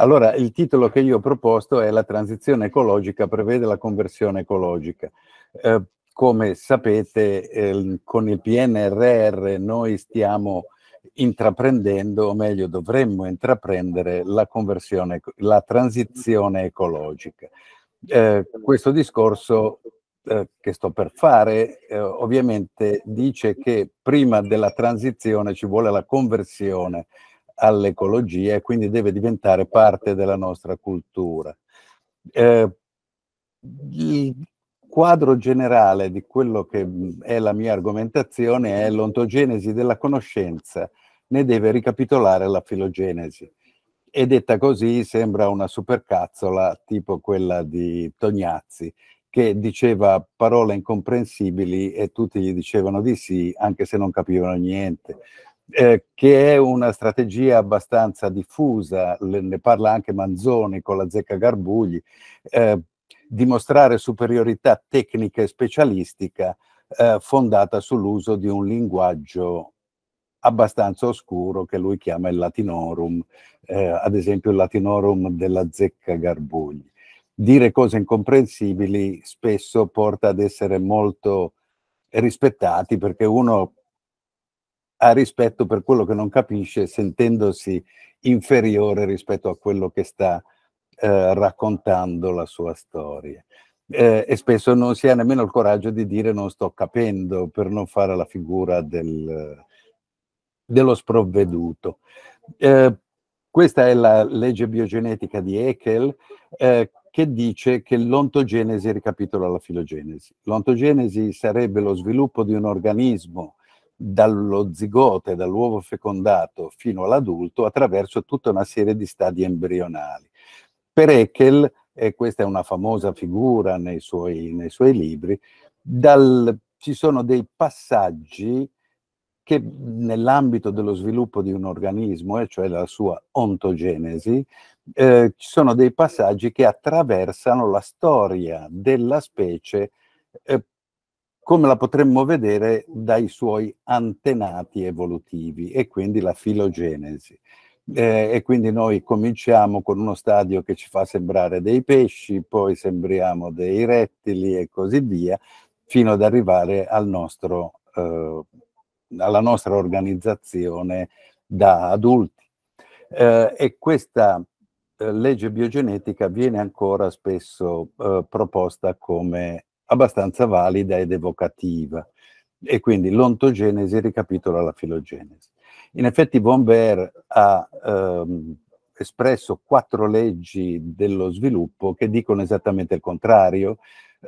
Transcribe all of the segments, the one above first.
Allora, il titolo che io ho proposto è La transizione ecologica prevede la conversione ecologica. Eh, come sapete, eh, con il PNRR noi stiamo intraprendendo, o meglio dovremmo intraprendere, la conversione, la transizione ecologica. Eh, questo discorso eh, che sto per fare eh, ovviamente dice che prima della transizione ci vuole la conversione all'ecologia e quindi deve diventare parte della nostra cultura. Eh, il quadro generale di quello che mm, è la mia argomentazione è l'ontogenesi della conoscenza, ne deve ricapitolare la filogenesi. E detta così sembra una supercazzola tipo quella di Tognazzi, che diceva parole incomprensibili e tutti gli dicevano di sì, anche se non capivano niente. Eh, che è una strategia abbastanza diffusa, le, ne parla anche Manzoni con la zecca Garbugli, eh, dimostrare superiorità tecnica e specialistica eh, fondata sull'uso di un linguaggio abbastanza oscuro che lui chiama il latinorum, eh, ad esempio il latinorum della zecca Garbugli. Dire cose incomprensibili spesso porta ad essere molto rispettati perché uno ha rispetto per quello che non capisce, sentendosi inferiore rispetto a quello che sta eh, raccontando la sua storia. Eh, e spesso non si ha nemmeno il coraggio di dire non sto capendo per non fare la figura del, dello sprovveduto. Eh, questa è la legge biogenetica di Haeckel eh, che dice che l'ontogenesi ricapitola la filogenesi. L'ontogenesi sarebbe lo sviluppo di un organismo dallo zigote, dall'uovo fecondato fino all'adulto attraverso tutta una serie di stadi embrionali. Per Eckel, e questa è una famosa figura nei suoi, nei suoi libri, dal, ci sono dei passaggi che nell'ambito dello sviluppo di un organismo, e cioè la sua ontogenesi, eh, ci sono dei passaggi che attraversano la storia della specie eh, come la potremmo vedere dai suoi antenati evolutivi e quindi la filogenesi. Eh, e quindi noi cominciamo con uno stadio che ci fa sembrare dei pesci, poi sembriamo dei rettili e così via, fino ad arrivare al nostro, eh, alla nostra organizzazione da adulti. Eh, e questa eh, legge biogenetica viene ancora spesso eh, proposta come abbastanza valida ed evocativa. E quindi l'ontogenesi ricapitola la filogenesi. In effetti Von Baer ha ehm, espresso quattro leggi dello sviluppo che dicono esattamente il contrario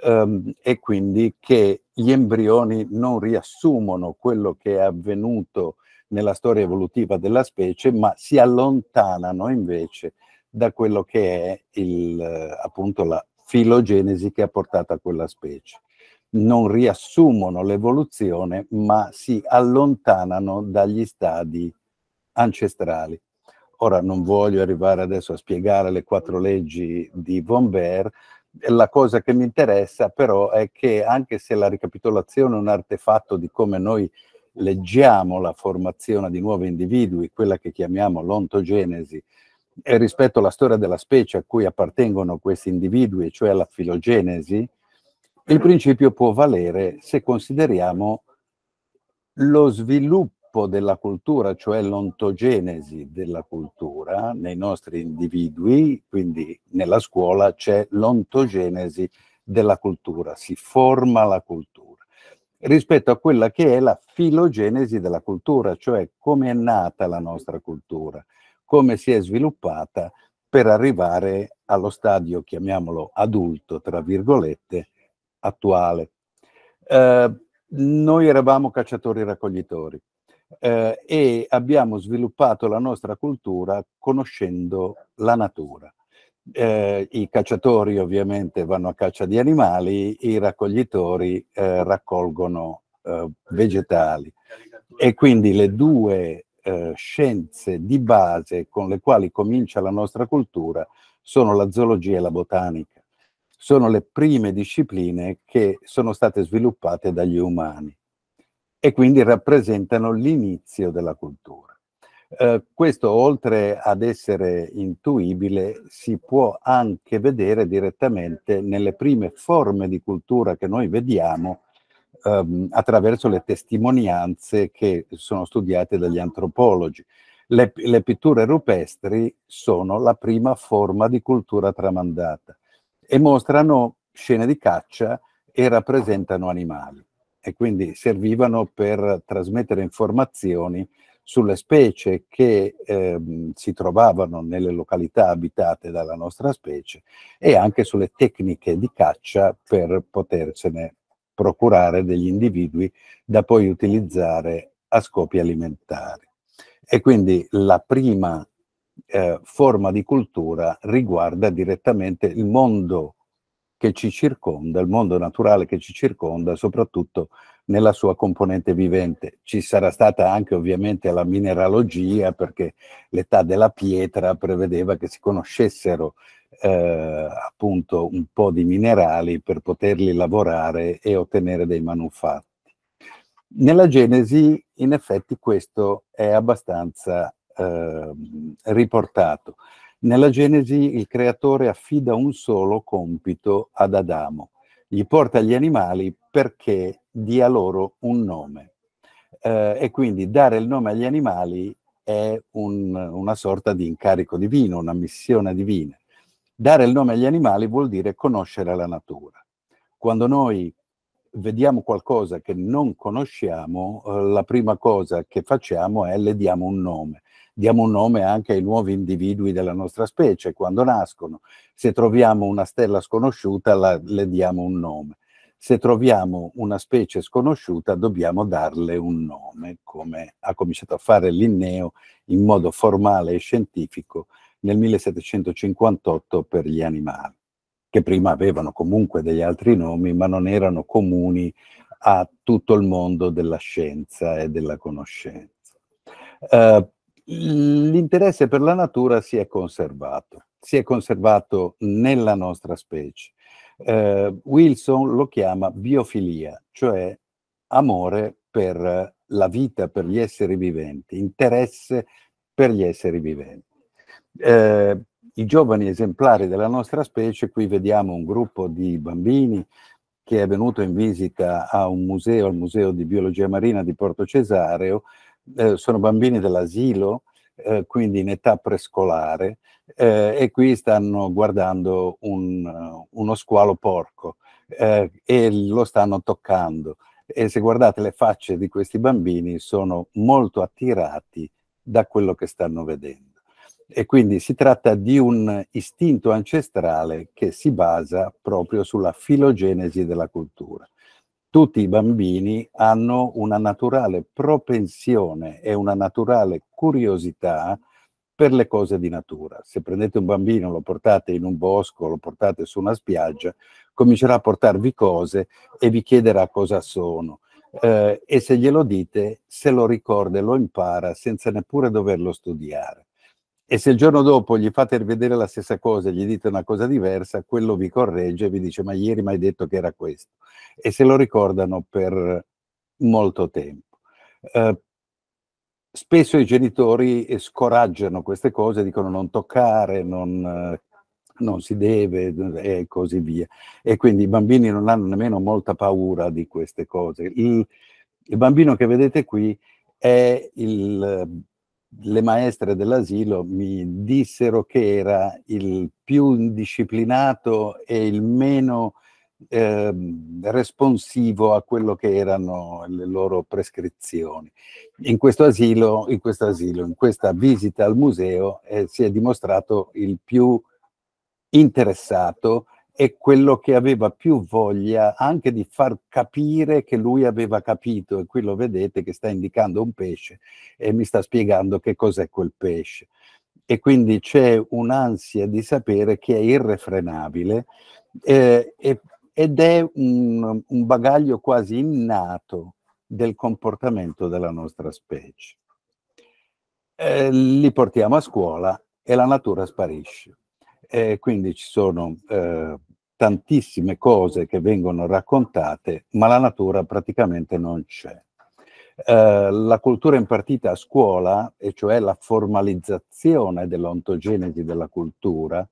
ehm, e quindi che gli embrioni non riassumono quello che è avvenuto nella storia evolutiva della specie, ma si allontanano invece da quello che è il, appunto la filogenesi che ha portato a quella specie. Non riassumono l'evoluzione, ma si allontanano dagli stadi ancestrali. Ora non voglio arrivare adesso a spiegare le quattro leggi di Von Baer, la cosa che mi interessa però è che anche se la ricapitolazione è un artefatto di come noi leggiamo la formazione di nuovi individui, quella che chiamiamo l'ontogenesi, e rispetto alla storia della specie a cui appartengono questi individui, cioè alla filogenesi, il principio può valere se consideriamo lo sviluppo della cultura, cioè l'ontogenesi della cultura nei nostri individui, quindi nella scuola c'è l'ontogenesi della cultura, si forma la cultura rispetto a quella che è la filogenesi della cultura, cioè come è nata la nostra cultura come si è sviluppata per arrivare allo stadio, chiamiamolo adulto, tra virgolette, attuale. Eh, noi eravamo cacciatori raccoglitori eh, e abbiamo sviluppato la nostra cultura conoscendo la natura. Eh, I cacciatori ovviamente vanno a caccia di animali, i raccoglitori eh, raccolgono eh, vegetali e quindi le due eh, scienze di base con le quali comincia la nostra cultura sono la zoologia e la botanica. Sono le prime discipline che sono state sviluppate dagli umani e quindi rappresentano l'inizio della cultura. Eh, questo oltre ad essere intuibile si può anche vedere direttamente nelle prime forme di cultura che noi vediamo ehm, attraverso le testimonianze che sono studiate dagli antropologi. Le, le pitture rupestri sono la prima forma di cultura tramandata e mostrano scene di caccia e rappresentano animali e quindi servivano per trasmettere informazioni sulle specie che ehm, si trovavano nelle località abitate dalla nostra specie e anche sulle tecniche di caccia per potersene procurare degli individui da poi utilizzare a scopi alimentari. E quindi la prima eh, forma di cultura riguarda direttamente il mondo che ci circonda, il mondo naturale che ci circonda, soprattutto nella sua componente vivente. Ci sarà stata anche ovviamente la mineralogia perché l'età della pietra prevedeva che si conoscessero eh, appunto un po' di minerali per poterli lavorare e ottenere dei manufatti. Nella Genesi, in effetti, questo è abbastanza eh, riportato. Nella Genesi il creatore affida un solo compito ad Adamo, gli porta gli animali perché dia loro un nome. Eh, e quindi dare il nome agli animali è un, una sorta di incarico divino, una missione divina. Dare il nome agli animali vuol dire conoscere la natura. Quando noi vediamo qualcosa che non conosciamo, eh, la prima cosa che facciamo è le diamo un nome. Diamo un nome anche ai nuovi individui della nostra specie quando nascono. Se troviamo una stella sconosciuta, la, le diamo un nome. Se troviamo una specie sconosciuta, dobbiamo darle un nome, come ha cominciato a fare Linneo in modo formale e scientifico nel 1758 per gli animali, che prima avevano comunque degli altri nomi, ma non erano comuni a tutto il mondo della scienza e della conoscenza. Eh, l'interesse per la natura si è conservato, si è conservato nella nostra specie. Eh, Wilson lo chiama biofilia, cioè amore per la vita, per gli esseri viventi, interesse per gli esseri viventi eh, i giovani esemplari della nostra specie, qui vediamo un gruppo di bambini che è venuto in visita a un museo, al Museo di Biologia Marina di Porto Cesareo, eh, sono bambini dell'asilo, eh, quindi in età prescolare, eh, e qui stanno guardando un, uno squalo porco eh, e lo stanno toccando. E se guardate le facce di questi bambini sono molto attirati da quello che stanno vedendo. E quindi si tratta di un istinto ancestrale che si basa proprio sulla filogenesi della cultura. Tutti i bambini hanno una naturale propensione e una naturale curiosità per le cose di natura. Se prendete un bambino, lo portate in un bosco, lo portate su una spiaggia, comincerà a portarvi cose e vi chiederà cosa sono. Eh, e se glielo dite, se lo ricorda e lo impara senza neppure doverlo studiare. E se il giorno dopo gli fate rivedere la stessa cosa e gli dite una cosa diversa, quello vi corregge e vi dice ma ieri mi hai detto che era questo. E se lo ricordano per molto tempo. Eh, spesso i genitori scoraggiano queste cose, dicono non toccare, non, non si deve e così via. E quindi i bambini non hanno nemmeno molta paura di queste cose. Il, il bambino che vedete qui è il le maestre dell'asilo mi dissero che era il più indisciplinato e il meno eh, responsivo a quello che erano le loro prescrizioni. In questo asilo, in, questo asilo, in questa visita al museo, eh, si è dimostrato il più interessato è quello che aveva più voglia anche di far capire che lui aveva capito e qui lo vedete che sta indicando un pesce e mi sta spiegando che cos'è quel pesce e quindi c'è un'ansia di sapere che è irrefrenabile eh, ed è un, un bagaglio quasi innato del comportamento della nostra specie. Eh, li portiamo a scuola e la natura sparisce. Eh, quindi ci sono eh, tantissime cose che vengono raccontate, ma la natura praticamente non c'è. Eh, la cultura impartita a scuola, e cioè la formalizzazione dell'ontogenesi della cultura,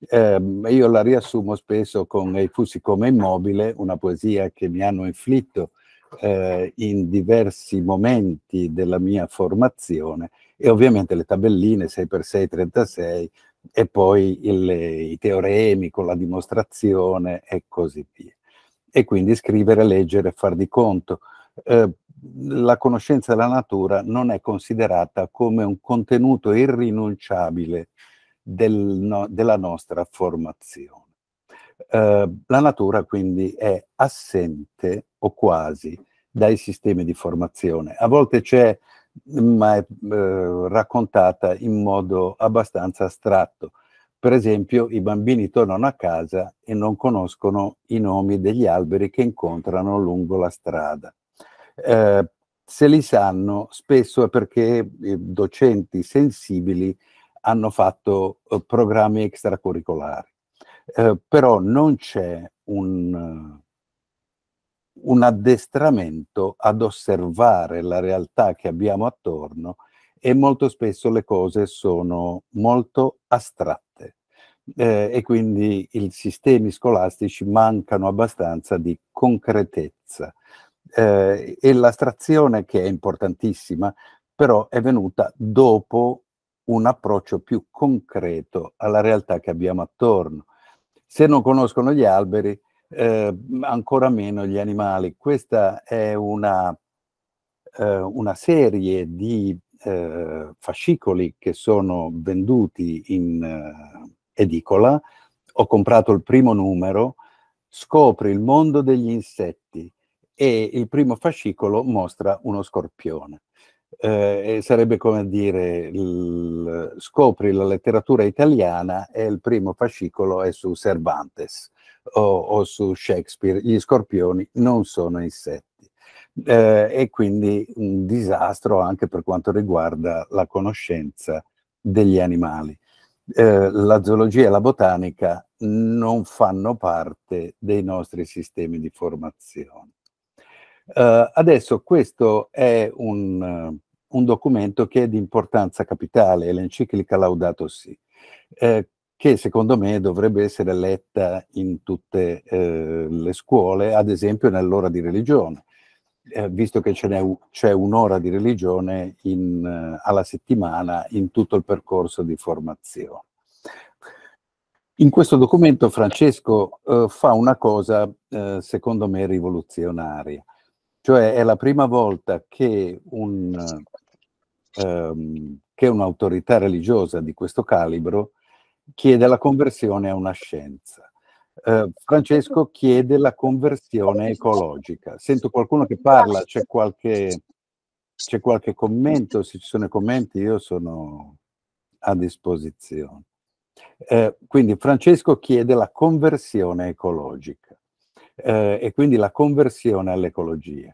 eh, io la riassumo spesso con I fusi come immobile, una poesia che mi hanno inflitto eh, in diversi momenti della mia formazione e ovviamente le tabelline 6x6, 36, e poi il, i teoremi con la dimostrazione e così via. E quindi scrivere, leggere, far di conto. Eh, la conoscenza della natura non è considerata come un contenuto irrinunciabile del, no, della nostra formazione. Eh, la natura quindi è assente o quasi dai sistemi di formazione. A volte c'è ma è eh, raccontata in modo abbastanza astratto. Per esempio, i bambini tornano a casa e non conoscono i nomi degli alberi che incontrano lungo la strada. Eh, se li sanno, spesso è perché docenti sensibili hanno fatto eh, programmi extracurricolari. Eh, però non c'è un, un addestramento ad osservare la realtà che abbiamo attorno e molto spesso le cose sono molto astratte eh, e quindi i sistemi scolastici mancano abbastanza di concretezza eh, e l'astrazione che è importantissima però è venuta dopo un approccio più concreto alla realtà che abbiamo attorno. Se non conoscono gli alberi, eh, ancora meno gli animali. Questa è una, eh, una serie di eh, fascicoli che sono venduti in eh, edicola. Ho comprato il primo numero, scopri il mondo degli insetti e il primo fascicolo mostra uno scorpione eh, sarebbe come dire il, scopri la letteratura italiana e il primo fascicolo è su Cervantes o, o su Shakespeare. Gli scorpioni non sono insetti eh, e quindi un disastro anche per quanto riguarda la conoscenza degli animali. Eh, la zoologia e la botanica non fanno parte dei nostri sistemi di formazione. Uh, adesso questo è un, uh, un, documento che è di importanza capitale, l'enciclica Laudato Si, eh, che secondo me dovrebbe essere letta in tutte eh, le scuole, ad esempio nell'ora di religione, eh, visto che c'è un'ora di religione in, eh, alla settimana in tutto il percorso di formazione. In questo documento Francesco fa una cosa, secondo me, rivoluzionaria cioè è la prima volta che, un, ehm, che un'autorità religiosa di questo calibro chiede la conversione a una scienza. Eh, Francesco chiede la conversione ecologica. Sento qualcuno che parla, c'è qualche, c'è qualche commento, se ci sono commenti io sono a disposizione. Eh, quindi Francesco chiede la conversione ecologica eh, e quindi la conversione all'ecologia.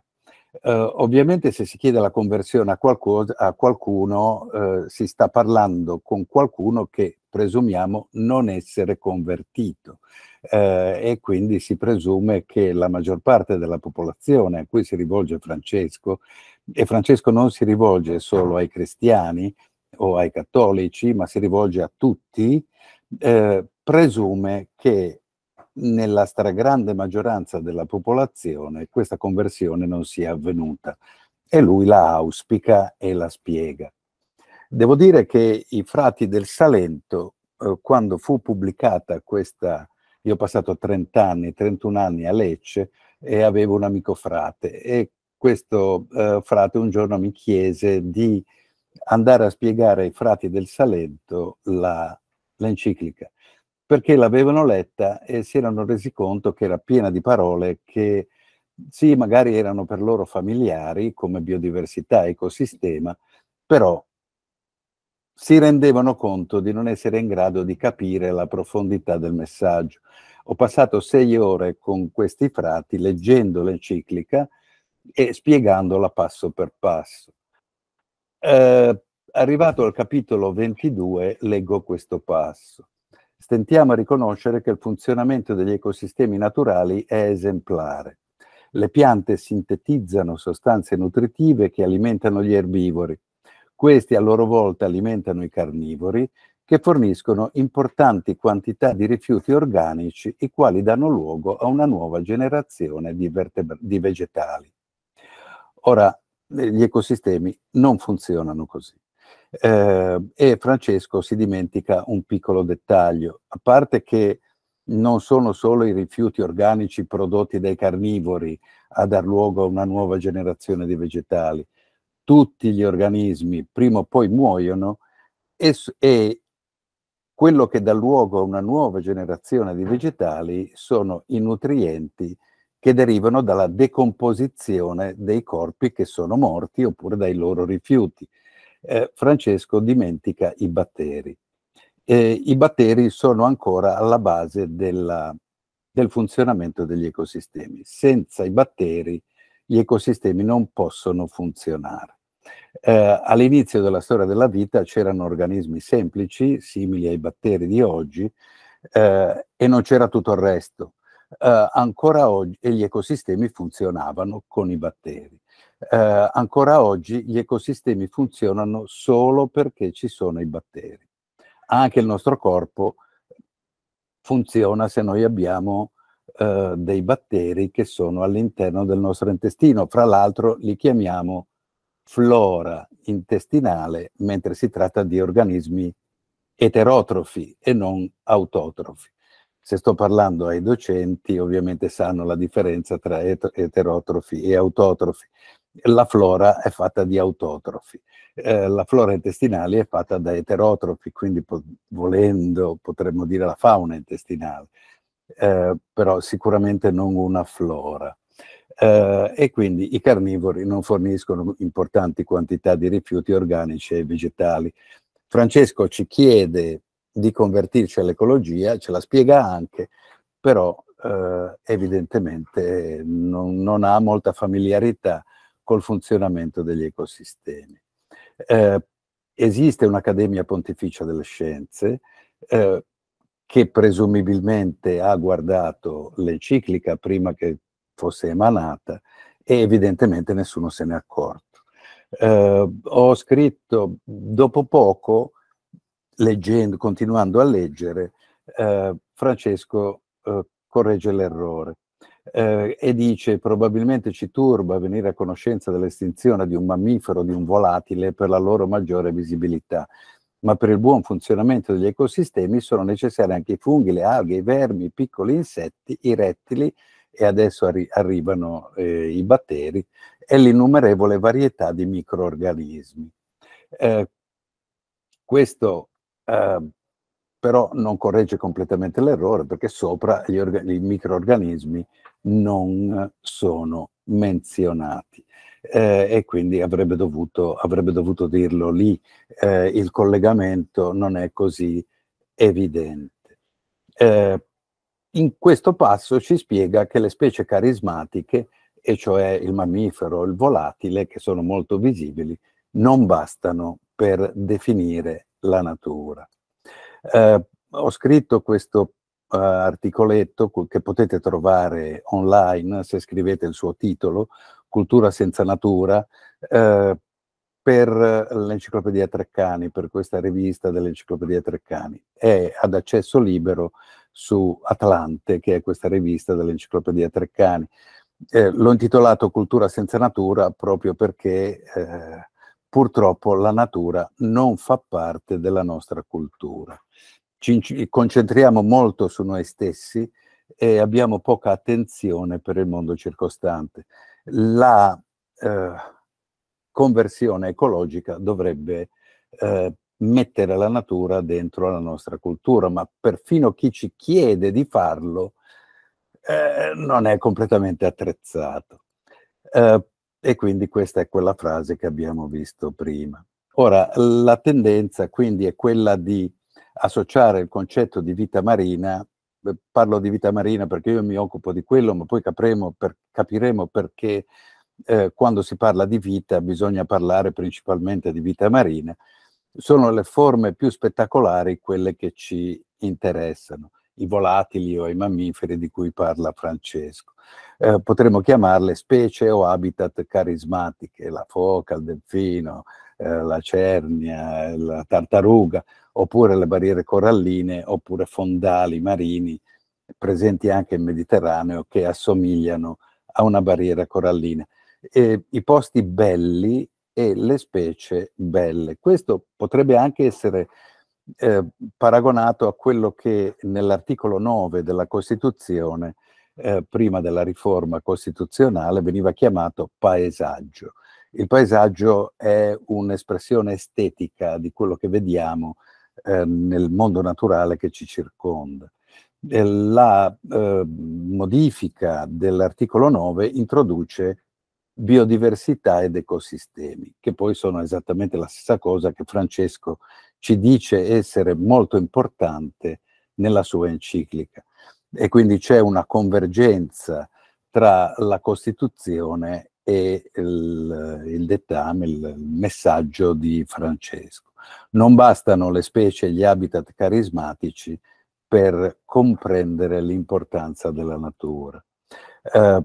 Eh, ovviamente se si chiede la conversione a, qualcosa, a qualcuno eh, si sta parlando con qualcuno che presumiamo non essere convertito eh, e quindi si presume che la maggior parte della popolazione a cui si rivolge Francesco, e Francesco non si rivolge solo ai cristiani o ai cattolici, ma si rivolge a tutti, eh, presume che nella stragrande maggioranza della popolazione questa conversione non sia avvenuta e lui la auspica e la spiega. Devo dire che i frati del Salento, eh, quando fu pubblicata questa, io ho passato 30 anni, 31 anni a Lecce e avevo un amico frate e questo eh, frate un giorno mi chiese di andare a spiegare ai frati del Salento la, l'enciclica perché l'avevano letta e si erano resi conto che era piena di parole che sì, magari erano per loro familiari come biodiversità, ecosistema, però si rendevano conto di non essere in grado di capire la profondità del messaggio. Ho passato sei ore con questi frati leggendo l'enciclica e spiegandola passo per passo. Eh, arrivato al capitolo 22 leggo questo passo stentiamo a riconoscere che il funzionamento degli ecosistemi naturali è esemplare. Le piante sintetizzano sostanze nutritive che alimentano gli erbivori. Questi a loro volta alimentano i carnivori che forniscono importanti quantità di rifiuti organici, i quali danno luogo a una nuova generazione di, di vegetali. Ora, eh, gli ecosistemi non funzionano così. Eh, e Francesco si dimentica un piccolo dettaglio, a parte che non sono solo i rifiuti organici prodotti dai carnivori a dar luogo a una nuova generazione di vegetali, tutti gli organismi prima o poi muoiono e, e quello che dà luogo a una nuova generazione di vegetali sono i nutrienti che derivano dalla decomposizione dei corpi che sono morti oppure dai loro rifiuti eh, Francesco dimentica i batteri. Eh, I batteri sono ancora alla base della, del funzionamento degli ecosistemi. Senza i batteri gli ecosistemi non possono funzionare. Eh, all'inizio della storia della vita c'erano organismi semplici, simili ai batteri di oggi, eh, e non c'era tutto il resto. Eh, ancora oggi gli ecosistemi funzionavano con i batteri eh, ancora oggi gli ecosistemi funzionano solo perché ci sono i batteri. Anche il nostro corpo funziona se noi abbiamo eh, dei batteri che sono all'interno del nostro intestino. Fra l'altro li chiamiamo flora intestinale, mentre si tratta di organismi eterotrofi e non autotrofi. Se sto parlando ai docenti, ovviamente sanno la differenza tra eterotrofi e autotrofi la flora è fatta di autotrofi. Eh, la flora intestinale è fatta da eterotrofi, quindi po- volendo potremmo dire la fauna intestinale, eh, però sicuramente non una flora. Eh, e quindi i carnivori non forniscono importanti quantità di rifiuti organici e vegetali. Francesco ci chiede di convertirci all'ecologia, ce la spiega anche, però eh, evidentemente non, non ha molta familiarità col funzionamento degli ecosistemi. Eh, esiste un'Accademia Pontificia delle Scienze eh, che presumibilmente ha guardato l'enciclica prima che fosse emanata e evidentemente nessuno se n'è accorto. Eh, ho scritto dopo poco, leggendo, continuando a leggere, eh, Francesco eh, corregge l'errore eh, e dice probabilmente ci turba venire a conoscenza dell'estinzione di un mammifero, di un volatile, per la loro maggiore visibilità. Ma per il buon funzionamento degli ecosistemi sono necessari anche i funghi, le alghe, i vermi, i piccoli insetti, i rettili e adesso arri- arrivano eh, i batteri e l'innumerevole varietà di microorganismi. Eh, questo eh, però non corregge completamente l'errore perché sopra gli, organ- i microorganismi non eh, sono menzionati. Eh, e quindi avrebbe dovuto, avrebbe dovuto dirlo lì. Eh, il collegamento non è così evidente. Eh, in questo passo ci spiega che le specie carismatiche, e cioè il mammifero, il volatile, che sono molto visibili, non bastano per definire la natura. Eh, ho scritto questo uh, articoletto che potete trovare online se scrivete il suo titolo, Cultura senza natura, eh, per l'Enciclopedia Treccani, per questa rivista dell'Enciclopedia Treccani. È ad accesso libero su Atlante, che è questa rivista dell'Enciclopedia Treccani. Eh, l'ho intitolato Cultura senza natura proprio perché eh, purtroppo la natura non fa parte della nostra cultura. Ci concentriamo molto su noi stessi e abbiamo poca attenzione per il mondo circostante. La eh, conversione ecologica dovrebbe eh, mettere la natura dentro la nostra cultura, ma perfino chi ci chiede di farlo eh, non è completamente attrezzato. Eh, e quindi questa è quella frase che abbiamo visto prima. Ora, la tendenza quindi è quella di associare il concetto di vita marina, eh, parlo di vita marina perché io mi occupo di quello, ma poi per, capiremo perché eh, quando si parla di vita bisogna parlare principalmente di vita marina, sono le forme più spettacolari quelle che ci interessano i volatili o i mammiferi di cui parla Francesco. Eh, potremmo chiamarle specie o habitat carismatiche, la foca, il delfino, eh, la cernia, la tartaruga, oppure le barriere coralline, oppure fondali marini presenti anche in Mediterraneo che assomigliano a una barriera corallina. E I posti belli e le specie belle. Questo potrebbe anche essere eh, paragonato a quello che nell'articolo 9 della Costituzione, eh, prima della riforma costituzionale, veniva chiamato paesaggio. Il paesaggio è un'espressione estetica di quello che vediamo eh, nel mondo naturale che ci circonda. Eh, la eh, modifica dell'articolo 9 introduce biodiversità ed ecosistemi, che poi sono esattamente la stessa cosa che Francesco ci dice essere molto importante nella sua enciclica. E quindi c'è una convergenza tra la Costituzione e il, il dettame, il messaggio di Francesco. Non bastano le specie e gli habitat carismatici per comprendere l'importanza della natura. Eh,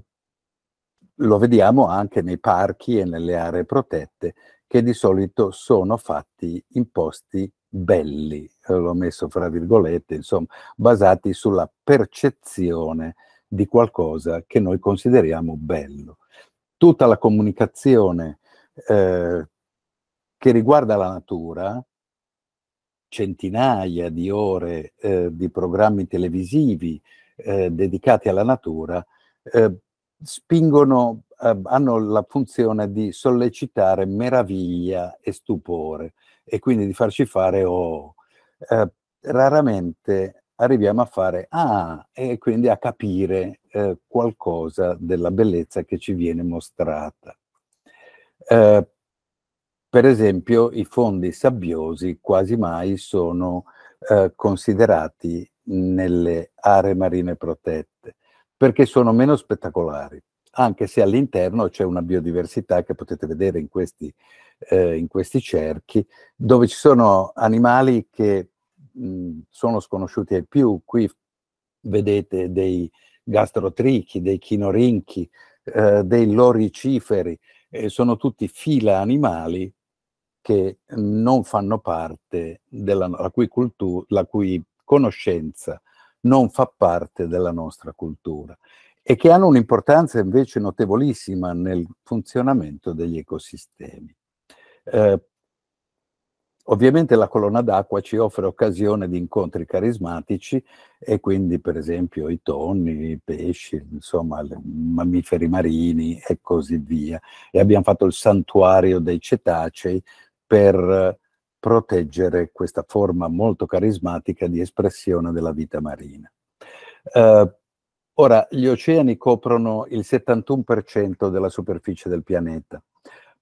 lo vediamo anche nei parchi e nelle aree protette che di solito sono fatti in posti belli, l'ho messo fra virgolette, insomma, basati sulla percezione di qualcosa che noi consideriamo bello. Tutta la comunicazione eh, che riguarda la natura, centinaia di ore eh, di programmi televisivi eh, dedicati alla natura, eh, spingono Ehm, hanno la funzione di sollecitare meraviglia e stupore e quindi di farci fare oh, eh, raramente arriviamo a fare ah e quindi a capire eh, qualcosa della bellezza che ci viene mostrata. Eh, per esempio i fondi sabbiosi quasi mai sono eh, considerati nelle aree marine protette perché sono meno spettacolari, anche se all'interno c'è una biodiversità che potete vedere in questi, eh, in questi cerchi, dove ci sono animali che mh, mm, sono sconosciuti ai più. Qui vedete dei gastrotrichi, dei chinorinchi, eh, dei loriciferi, eh, sono tutti fila animali che non fanno parte della la cui, cultura, la cui conoscenza non fa parte della nostra cultura e che hanno un'importanza invece notevolissima nel funzionamento degli ecosistemi. Eh, ovviamente la colonna d'acqua ci offre occasione di incontri carismatici e quindi per esempio i tonni, i pesci, insomma i mammiferi marini e così via. E abbiamo fatto il santuario dei cetacei per proteggere questa forma molto carismatica di espressione della vita marina. Eh, Ora, gli oceani coprono il 71% della superficie del pianeta,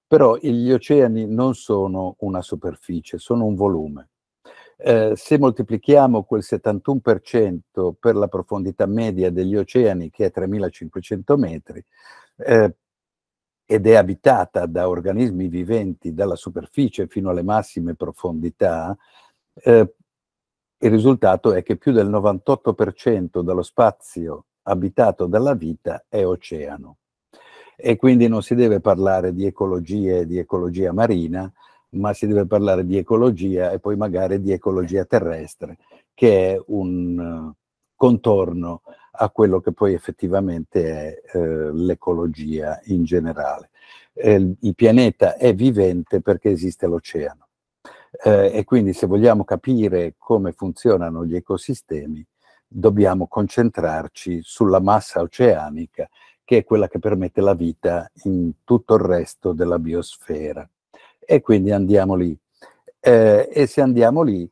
però gli oceani non sono una superficie, sono un volume. Eh, se moltiplichiamo quel 71% per la profondità media degli oceani, che è 3500 metri, eh, ed è abitata da organismi viventi dalla superficie fino alle massime profondità, eh, il risultato è che più del 98% dello spazio abitato dalla vita è oceano. E quindi non si deve parlare di ecologia e di ecologia marina, ma si deve parlare di ecologia e poi magari di ecologia terrestre, che è un eh, contorno a quello che poi effettivamente è eh, l'ecologia in generale. Eh, il pianeta è vivente perché esiste l'oceano eh, e quindi se vogliamo capire come funzionano gli ecosistemi dobbiamo concentrarci sulla massa oceanica che è quella che permette la vita in tutto il resto della biosfera. E quindi andiamo lì. Eh, e se andiamo lì,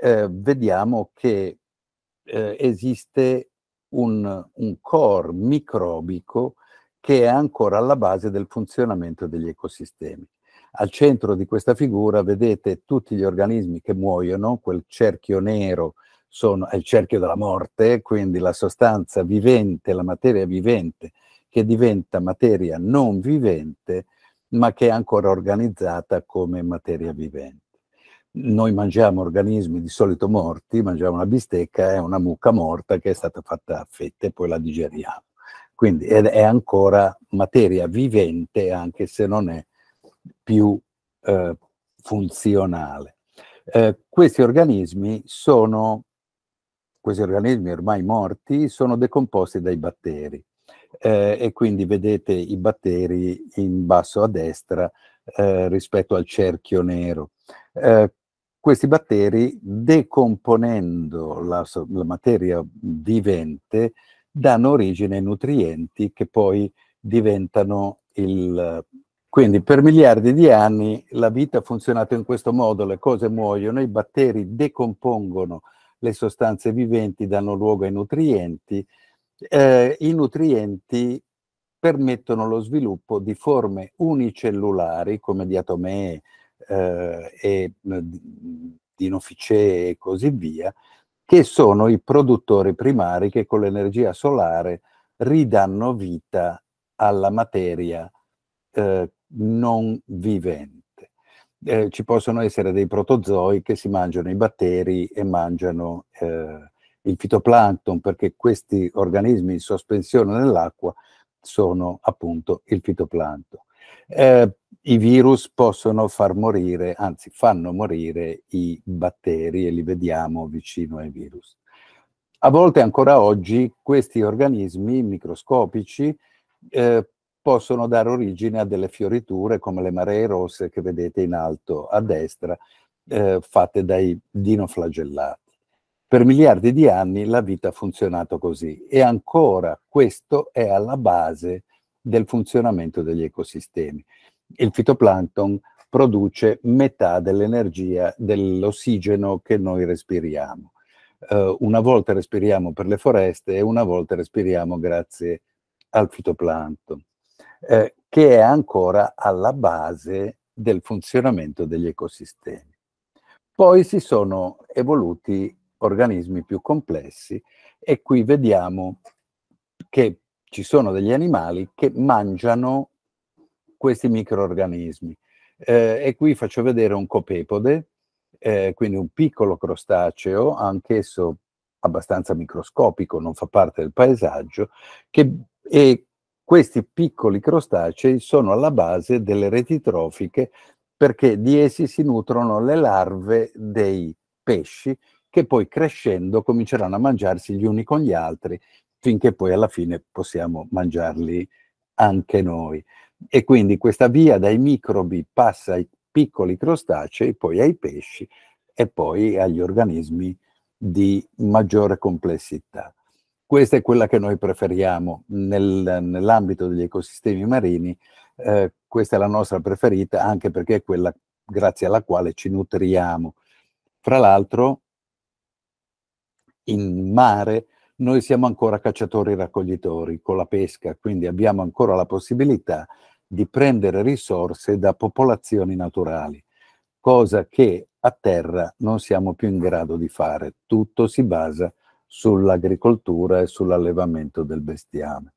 eh, vediamo che eh, esiste un, un core microbico che è ancora alla base del funzionamento degli ecosistemi. Al centro di questa figura vedete tutti gli organismi che muoiono, quel cerchio nero sono, è il cerchio della morte, quindi la sostanza vivente, la materia vivente, che diventa materia non vivente, ma che è ancora organizzata come materia vivente. Noi mangiamo organismi di solito morti, mangiamo una bistecca, è una mucca morta che è stata fatta a fette e poi la digeriamo. Quindi è, è ancora materia vivente, anche se non è più eh, funzionale. Eh, questi organismi sono questi organismi ormai morti sono decomposti dai batteri. Eh, e quindi vedete i batteri in basso a destra eh, rispetto al cerchio nero. Eh, questi batteri, decomponendo la, la, materia vivente, danno origine ai nutrienti che poi diventano il... Quindi per miliardi di anni la vita ha funzionato in questo modo, le cose muoiono, i batteri decompongono le sostanze viventi danno luogo ai nutrienti, eh, i nutrienti permettono lo sviluppo di forme unicellulari come diatomee eh, e mm, dinoficee e così via, che sono i produttori primari che con l'energia solare ridanno vita alla materia eh, non vivente eh, ci possono essere dei protozoi che si mangiano i batteri e mangiano eh, il fitoplancton, perché questi organismi in sospensione nell'acqua sono appunto il fitoplancton. Eh, I virus possono far morire, anzi fanno morire i batteri e li vediamo vicino ai virus. A volte ancora oggi questi organismi microscopici eh, possono dare origine a delle fioriture come le maree rosse che vedete in alto a destra, eh, fatte dai dinoflagellati. Per miliardi di anni la vita ha funzionato così e ancora questo è alla base del funzionamento degli ecosistemi. Il fitoplancton produce metà dell'energia dell'ossigeno che noi respiriamo. Eh, una volta respiriamo per le foreste e una volta respiriamo grazie al fitoplancton eh, che è ancora alla base del funzionamento degli ecosistemi. Poi si sono evoluti organismi più complessi e qui vediamo che ci sono degli animali che mangiano questi microorganismi. Eh, e qui faccio vedere un copepode, eh, quindi un piccolo crostaceo, anch'esso abbastanza microscopico, non fa parte del paesaggio, che, e questi piccoli crostacei sono alla base delle reti trofiche perché di essi si nutrono le larve dei pesci che poi crescendo cominceranno a mangiarsi gli uni con gli altri finché poi alla fine possiamo mangiarli anche noi. E quindi questa via dai microbi passa ai piccoli crostacei, poi ai pesci e poi agli organismi di maggiore complessità. Questa è quella che noi preferiamo nel, nell'ambito degli ecosistemi marini. Eh, questa è la nostra preferita anche perché è quella grazie alla quale ci nutriamo. Fra l'altro, in mare noi siamo ancora cacciatori raccoglitori con la pesca, quindi abbiamo ancora la possibilità di prendere risorse da popolazioni naturali, cosa che a terra non siamo più in grado di fare. Tutto si basa sull'agricoltura e sull'allevamento del bestiame.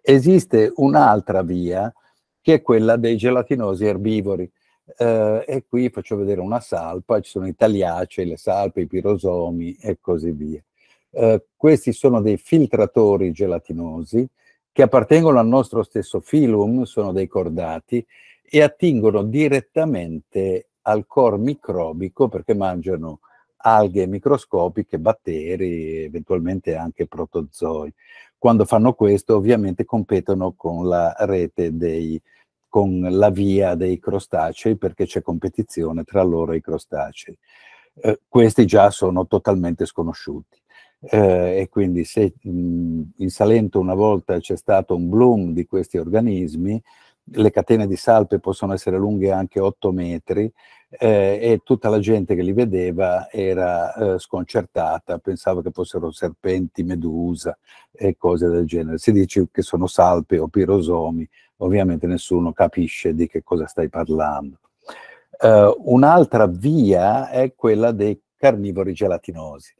Esiste un'altra via che è quella dei gelatinosi erbivori. Eh, e qui faccio vedere una salpa, ci sono i tagliacei, le salpe, i pirosomi e così via. Eh, questi sono dei filtratori gelatinosi che appartengono al nostro stesso filum, sono dei cordati e attingono direttamente al core microbico perché mangiano alghe microscopiche, batteri, eventualmente anche protozoi. Quando fanno questo ovviamente competono con la rete dei con la via dei crostacei perché c'è competizione tra loro e i crostacei. Eh, questi già sono totalmente sconosciuti. Eh, e quindi se mh, in Salento una volta c'è stato un bloom di questi organismi, le catene di salpe possono essere lunghe anche 8 metri eh, e tutta la gente che li vedeva era eh, sconcertata, pensava che fossero serpenti, medusa e cose del genere. Si dice che sono salpe o pirosomi, ovviamente nessuno capisce di che cosa stai parlando. Eh, un'altra via è quella dei carnivori gelatinosi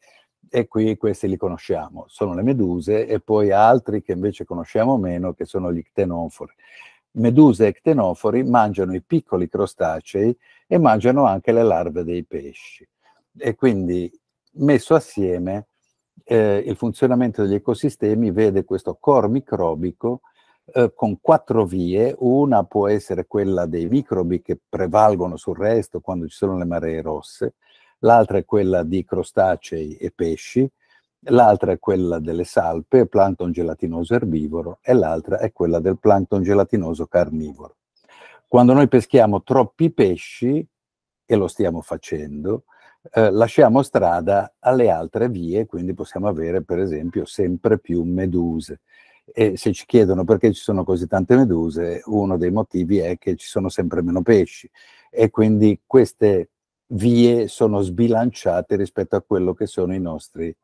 e qui questi li conosciamo, sono le meduse e poi altri che invece conosciamo meno che sono gli ctenofori. Meduse e ctenofori mangiano i piccoli crostacei e mangiano anche le larve dei pesci. E quindi messo assieme eh, il funzionamento degli ecosistemi vede questo core microbico eh, con quattro vie, una può essere quella dei microbi che prevalgono sul resto quando ci sono le maree rosse, l'altra è quella di crostacei e pesci, l'altra è quella delle salpe, plancton gelatinoso erbivoro, e l'altra è quella del plancton gelatinoso carnivoro. Quando noi peschiamo troppi pesci, e lo stiamo facendo, eh, lasciamo strada alle altre vie, quindi possiamo avere per esempio sempre più meduse. E se ci chiedono perché ci sono così tante meduse, uno dei motivi è che ci sono sempre meno pesci e quindi queste vie sono sbilanciate rispetto a quello che sono i nostri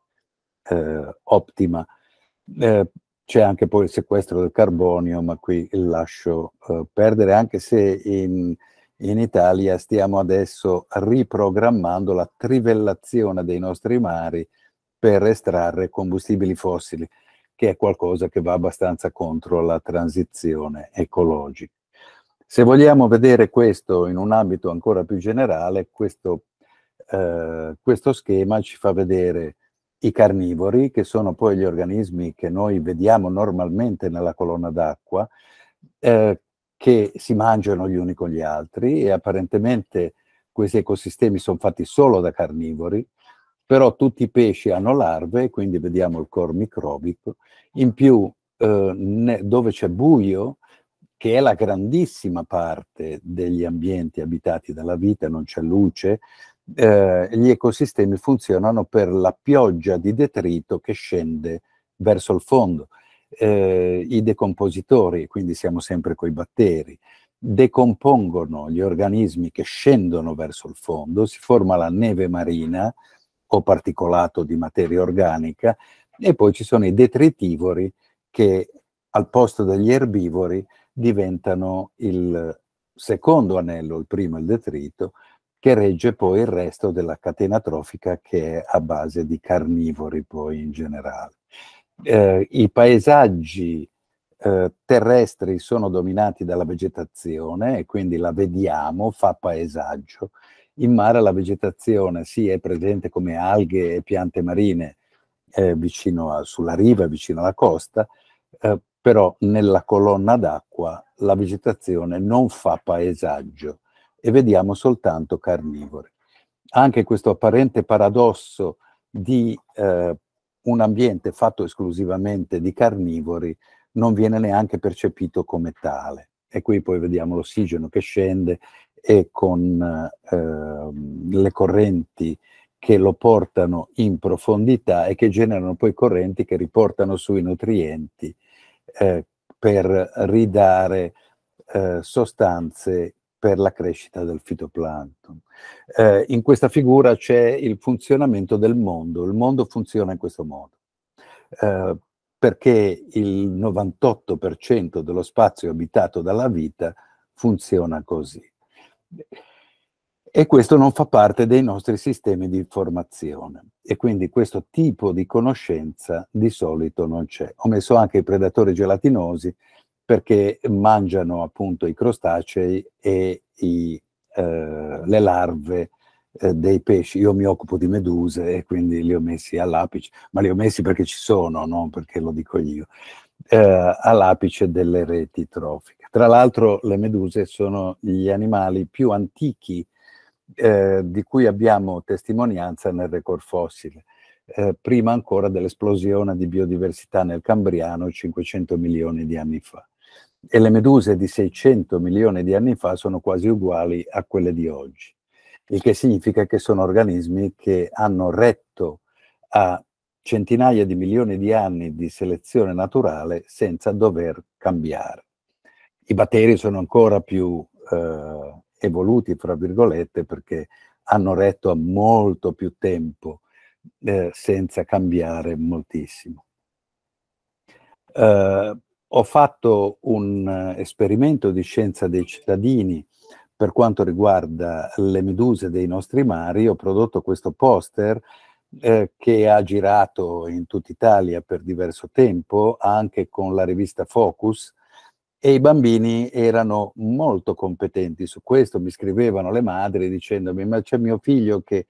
eh, ottima. Eh, c'è anche poi il sequestro del carbonio, ma qui lascio eh, perdere, anche se in, in, Italia stiamo adesso riprogrammando la trivellazione dei nostri mari per estrarre combustibili fossili, che è qualcosa che va abbastanza contro la transizione ecologica. Se vogliamo vedere questo in un ambito ancora più generale, questo, eh, questo schema ci fa vedere i carnivori, che sono poi gli organismi che noi vediamo normalmente nella colonna d'acqua, eh, che si mangiano gli uni con gli altri e apparentemente questi ecosistemi sono fatti solo da carnivori, però tutti i pesci hanno larve, quindi vediamo il core microbico. In più, eh, ne, dove c'è buio, che è la grandissima parte degli ambienti abitati dalla vita, non c'è luce, eh, gli ecosistemi funzionano per la pioggia di detrito che scende verso il fondo. Eh, I decompositori, quindi siamo sempre coi batteri, decompongono gli organismi che scendono verso il fondo, si forma la neve marina o particolato di materia organica e poi ci sono i detritivori che al posto degli erbivori diventano il secondo anello, il primo il detrito, che regge poi il resto della catena trofica che è a base di carnivori poi in generale. Eh, I paesaggi eh, terrestri sono dominati dalla vegetazione e quindi la vediamo, fa paesaggio. In mare la vegetazione sì è presente come alghe e piante marine eh, a, sulla riva, vicino alla costa, eh, però nella colonna d'acqua la vegetazione non fa paesaggio, e vediamo soltanto carnivori. Anche questo apparente paradosso di eh, un ambiente fatto esclusivamente di carnivori non viene neanche percepito come tale. E qui poi vediamo l'ossigeno che scende e con eh, le correnti che lo portano in profondità e che generano poi correnti che riportano sui nutrienti eh, per ridare eh, sostanze per la crescita del fitoplancton. Eh, in questa figura c'è il funzionamento del mondo, il mondo funziona in questo modo, eh, perché il 98% dello spazio abitato dalla vita funziona così. E questo non fa parte dei nostri sistemi di informazione e quindi questo tipo di conoscenza di solito non c'è. Ho messo anche i predatori gelatinosi perché mangiano appunto i crostacei e i, eh, le larve eh, dei pesci. Io mi occupo di meduse e quindi li ho messi all'apice, ma li ho messi perché ci sono, non perché lo dico io, eh, all'apice delle reti trofiche. Tra l'altro le meduse sono gli animali più antichi eh, di cui abbiamo testimonianza nel record fossile. Eh, prima ancora dell'esplosione di biodiversità nel Cambriano 500 milioni di anni fa e le meduse di 600 milioni di anni fa sono quasi uguali a quelle di oggi, il che significa che sono organismi che hanno retto a centinaia di milioni di anni di selezione naturale senza dover cambiare. I batteri sono ancora più eh, evoluti, fra virgolette, perché hanno retto a molto più tempo eh, senza cambiare moltissimo. Eh, ho fatto un eh, esperimento di scienza dei cittadini per quanto riguarda le meduse dei nostri mari, ho prodotto questo poster eh, che ha girato in tutta Italia per diverso tempo, anche con la rivista Focus, e i bambini erano molto competenti su questo, mi scrivevano le madri dicendomi ma c'è mio figlio che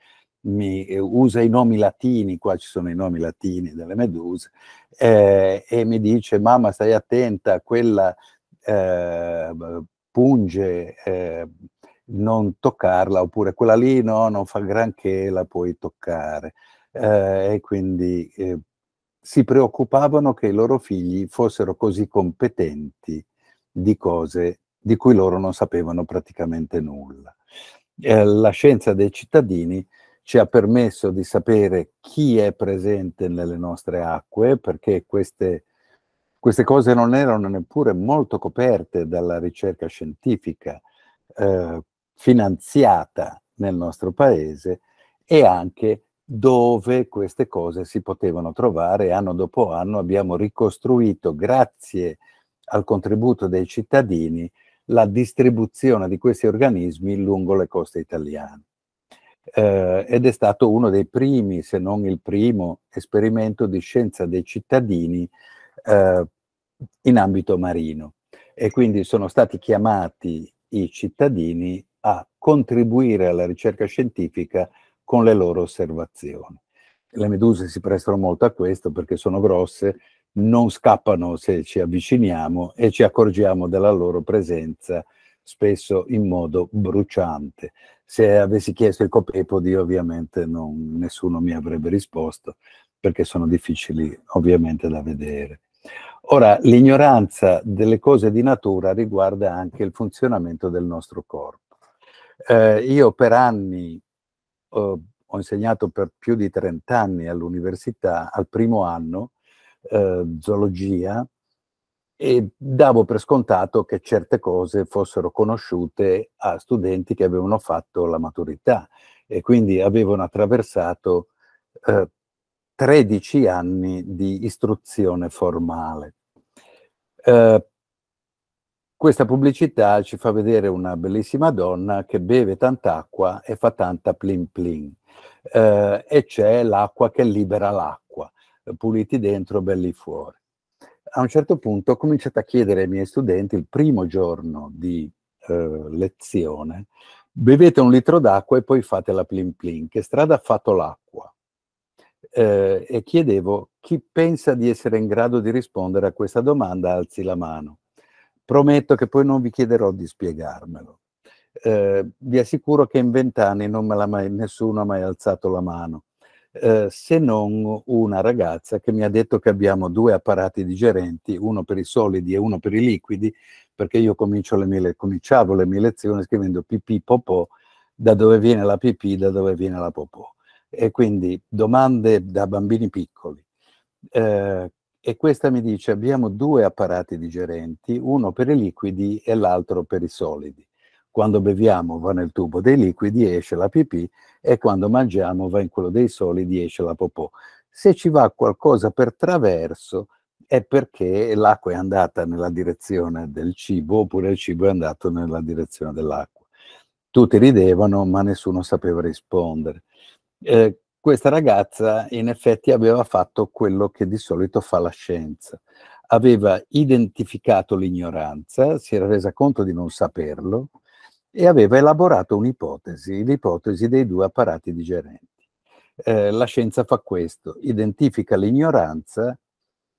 mi eh, usa i nomi latini, qua ci sono i nomi latini delle meduse, eh, e mi dice mamma stai attenta, quella eh, punge, eh, non toccarla, oppure quella lì no, non fa granché, la puoi toccare. Eh, e quindi eh, si preoccupavano che i loro figli fossero così competenti di cose di cui loro non sapevano praticamente nulla. la scienza dei cittadini ci ha permesso di sapere chi è presente nelle nostre acque, perché queste, queste cose non erano neppure molto coperte dalla ricerca scientifica eh, finanziata nel nostro paese e anche dove queste cose si potevano trovare. Anno dopo anno abbiamo ricostruito, grazie al contributo dei cittadini, la distribuzione di questi organismi lungo le coste italiane eh, ed è stato uno dei primi, se non il primo, esperimento di scienza dei cittadini eh, in ambito marino. E quindi sono stati chiamati i cittadini a contribuire alla ricerca scientifica con le loro osservazioni. Le meduse si prestano molto a questo perché sono grosse, non scappano se ci avviciniamo e ci accorgiamo della loro presenza spesso in modo bruciante. Se avessi chiesto il copepodi ovviamente non, nessuno mi avrebbe risposto perché sono difficili ovviamente da vedere. Ora, l'ignoranza delle cose di natura riguarda anche il funzionamento del nostro corpo. Eh, io per anni eh, ho insegnato per più di 30 anni all'università, al primo anno, eh, zoologia, e davo per scontato che certe cose fossero conosciute a studenti che avevano fatto la maturità e quindi avevano attraversato eh, 13 anni di istruzione formale. Eh, questa pubblicità ci fa vedere una bellissima donna che beve tant'acqua e fa tanta plin plin eh, e c'è l'acqua che libera l'acqua, puliti dentro, belli fuori a un certo punto ho cominciato a chiedere ai miei studenti il primo giorno di eh, lezione, bevete un litro d'acqua e poi fate la plin plin, che strada ha fatto l'acqua? Eh, e chiedevo chi pensa di essere in grado di rispondere a questa domanda, alzi la mano. Prometto che poi non vi chiederò di spiegarmelo. Eh, vi assicuro che in vent'anni non me l'ha mai, nessuno ha mai alzato la mano. Eh, se non una ragazza che mi ha detto che abbiamo due apparati digerenti, uno per i solidi e uno per i liquidi, perché io le mie, cominciavo le mie lezioni scrivendo pipì popò, da dove viene la pipì, da dove viene la popò. E quindi domande da bambini piccoli. Eh, e questa mi dice abbiamo due apparati digerenti, uno per i liquidi e l'altro per i solidi. Quando beviamo va nel tubo dei liquidi esce la pipì e quando mangiamo va in quello dei solidi esce la popò. Se ci va qualcosa per traverso è perché l'acqua è andata nella direzione del cibo oppure il cibo è andato nella direzione dell'acqua. Tutti ridevano ma nessuno sapeva rispondere. Eh, questa ragazza in effetti aveva fatto quello che di solito fa la scienza. Aveva identificato l'ignoranza, si era resa conto di non saperlo, e aveva elaborato un'ipotesi, l'ipotesi dei due apparati digerenti. Eh, la scienza fa questo, identifica l'ignoranza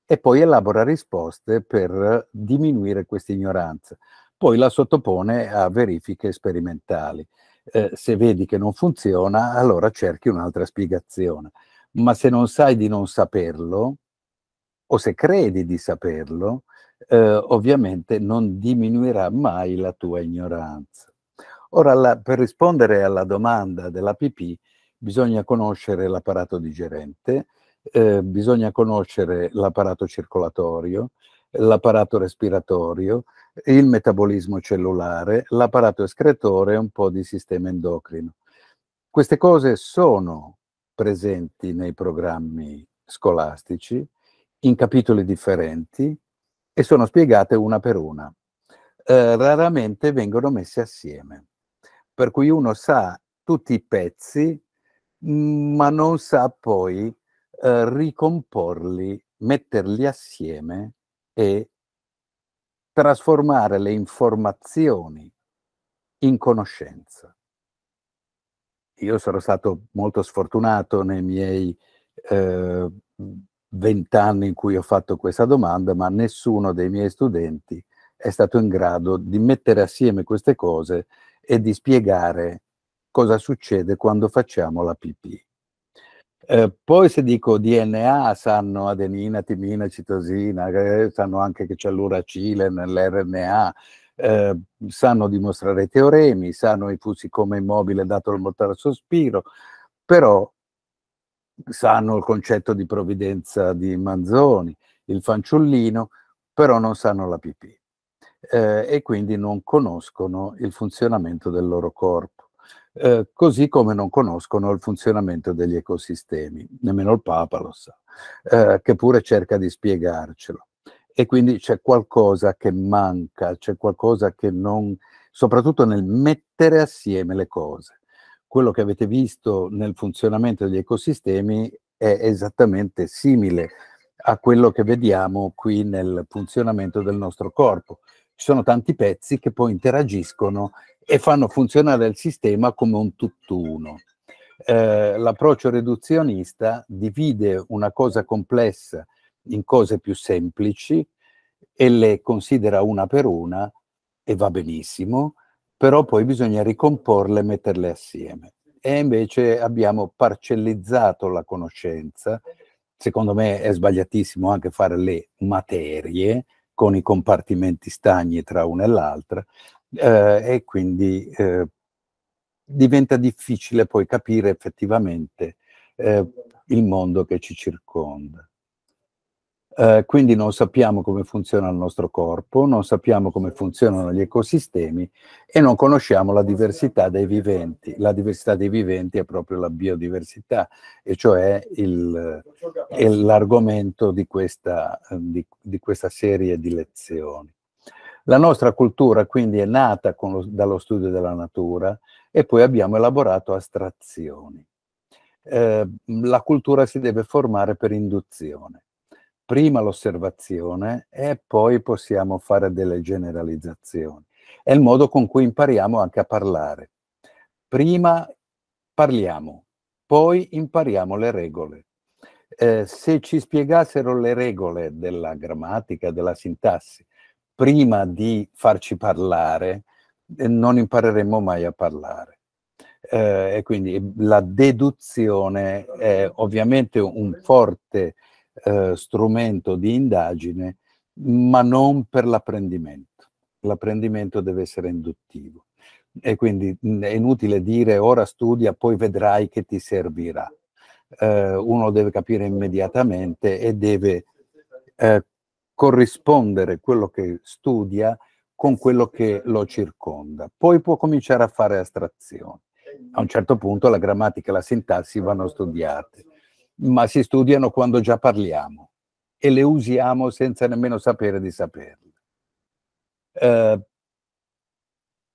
e poi elabora risposte per diminuire questa ignoranza. Poi la sottopone a verifiche sperimentali. Eh, se vedi che non funziona, allora cerchi un'altra spiegazione. Ma se non sai di non saperlo, o se credi di saperlo, eh, ovviamente non diminuirà mai la tua ignoranza. Ora, la, per rispondere alla domanda dell'APP, bisogna conoscere l'apparato digerente, eh, bisogna conoscere l'apparato circolatorio, l'apparato respiratorio, il metabolismo cellulare, l'apparato escretore e un po' di sistema endocrino. Queste cose sono presenti nei programmi scolastici in capitoli differenti e sono spiegate una per una. Eh, raramente vengono messe assieme per cui uno sa tutti i pezzi, mm, ma non sa poi eh, ricomporli, metterli assieme e trasformare le informazioni in conoscenza. Io sono stato molto sfortunato nei miei eh, vent'anni eh, in cui ho fatto questa domanda, ma nessuno dei miei studenti è stato in grado di mettere assieme queste cose e di spiegare cosa succede quando facciamo la pipì. Eh, poi se dico DNA sanno adenina, timina, citosina, eh, sanno anche che c'è l'uracile nell'RNA, eh, sanno dimostrare i teoremi, sanno i fusi come immobile dato dal mortale sospiro, però sanno il concetto di provvidenza di Manzoni, il fanciullino, però non sanno la pipì eh, e quindi non conoscono il funzionamento del loro corpo, eh, così come non conoscono il funzionamento degli ecosistemi, nemmeno il Papa lo sa, eh, che pure cerca di spiegarcelo. E quindi c'è qualcosa che manca, c'è qualcosa che non, soprattutto nel mettere assieme le cose. Quello che avete visto nel funzionamento degli ecosistemi è esattamente simile a quello che vediamo qui nel funzionamento del nostro corpo, ci sono tanti pezzi che poi interagiscono e fanno funzionare il sistema come un tutt'uno. Eh, l'approccio reduzionista divide una cosa complessa in cose più semplici e le considera una per una e va benissimo, però poi bisogna ricomporle e metterle assieme. E invece abbiamo parcellizzato la conoscenza, secondo me è sbagliatissimo anche fare le materie, con i compartimenti stagni tra una e l'altra eh, e quindi eh, diventa difficile poi capire effettivamente eh, il mondo che ci circonda. Eh, quindi non sappiamo come funziona il nostro corpo, non sappiamo come funzionano gli ecosistemi e non conosciamo la diversità dei viventi. La diversità dei viventi è proprio la biodiversità, e cioè il, è l'argomento di questa, di, di questa, serie di lezioni. La nostra cultura quindi è nata lo, dallo studio della natura e poi abbiamo elaborato astrazioni. Eh, la cultura si deve formare per induzione prima l'osservazione e poi possiamo fare delle generalizzazioni. È il modo con cui impariamo anche a parlare. Prima parliamo, poi impariamo le regole. Eh, se ci spiegassero le regole della grammatica, della sintassi, prima di farci parlare, eh, non impareremmo mai a parlare. Eh, e quindi la deduzione è ovviamente un forte eh, strumento di indagine, ma non per l'apprendimento. L'apprendimento deve essere induttivo. E quindi è inutile dire ora studia, poi vedrai che ti servirà. Eh, uno deve capire immediatamente e deve eh, corrispondere quello che studia con quello che lo circonda. Poi può cominciare a fare astrazioni. A un certo punto la grammatica e la sintassi vanno studiate ma si studiano quando già parliamo e le usiamo senza nemmeno sapere di saperle. Eh,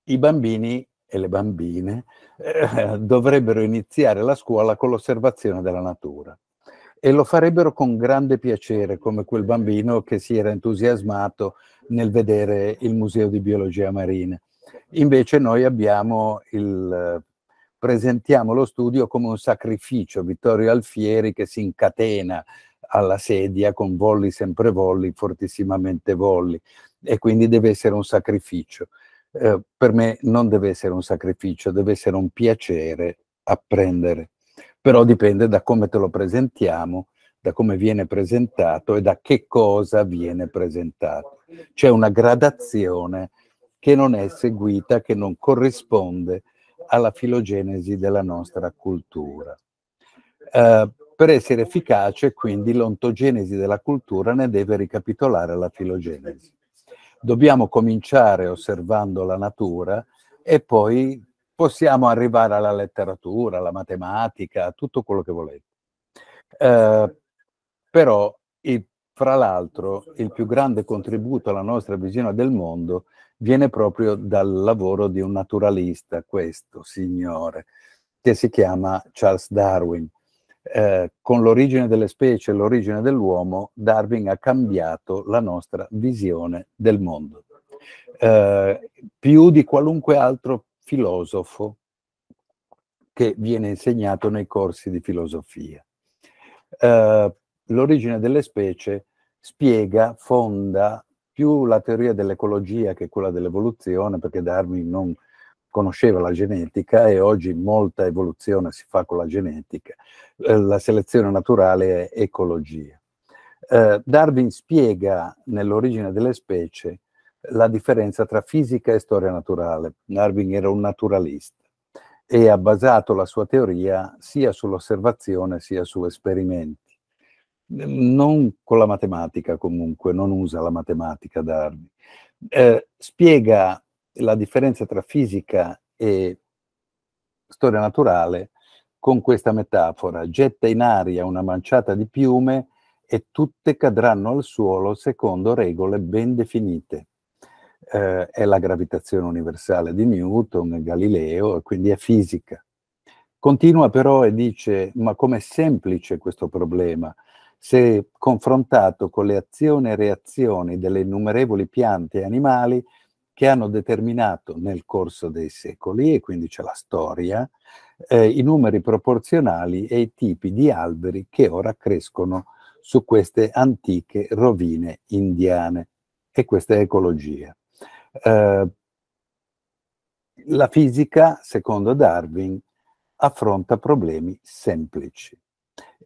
I bambini e le bambine eh, dovrebbero iniziare la scuola con l'osservazione della natura e lo farebbero con grande piacere, come quel bambino che si era entusiasmato nel vedere il Museo di Biologia Marina. Invece noi abbiamo il presentiamo lo studio come un sacrificio. Vittorio Alfieri che si incatena alla sedia con volli sempre volli, fortissimamente volli, e quindi deve essere un sacrificio. Eh, per me non deve essere un sacrificio, deve essere un piacere apprendere. Però dipende da come te lo presentiamo, da come viene presentato e da che cosa viene presentato. C'è una gradazione che non è seguita, che non corrisponde alla filogenesi della nostra cultura. Eh, per essere efficace, quindi, l'ontogenesi della cultura ne deve ricapitolare la filogenesi. Dobbiamo cominciare osservando la natura e poi possiamo arrivare alla letteratura, alla matematica, a tutto quello che volete. Eh, però, il, fra l'altro, il più grande contributo alla nostra visione del mondo viene proprio dal lavoro di un naturalista, questo signore, che si chiama Charles Darwin. Eh, con l'origine delle specie e l'origine dell'uomo, Darwin ha cambiato la nostra visione del mondo, eh, più di qualunque altro filosofo che viene insegnato nei corsi di filosofia. Eh, l'origine delle specie spiega, fonda più la teoria dell'ecologia che quella dell'evoluzione, perché Darwin non conosceva la genetica e oggi molta evoluzione si fa con la genetica. Eh, la selezione naturale è ecologia. Eh, Darwin spiega nell'origine delle specie la differenza tra fisica e storia naturale. Darwin era un naturalista e ha basato la sua teoria sia sull'osservazione sia su esperimenti. Ehm, non con la matematica comunque, non usa la matematica Darwin, eh, spiega la differenza tra fisica e storia naturale con questa metafora, getta in aria una manciata di piume e tutte cadranno al suolo secondo regole ben definite. Eh, è la gravitazione universale di Newton, Galileo, quindi è fisica. Continua però e dice, ma com'è semplice questo problema? se confrontato con le azioni e reazioni delle innumerevoli piante e animali che hanno determinato nel corso dei secoli, e quindi c'è la storia, eh, i numeri proporzionali e i tipi di alberi che ora crescono su queste antiche rovine indiane. E questa è ecologia. Eh, la fisica, secondo Darwin, affronta problemi semplici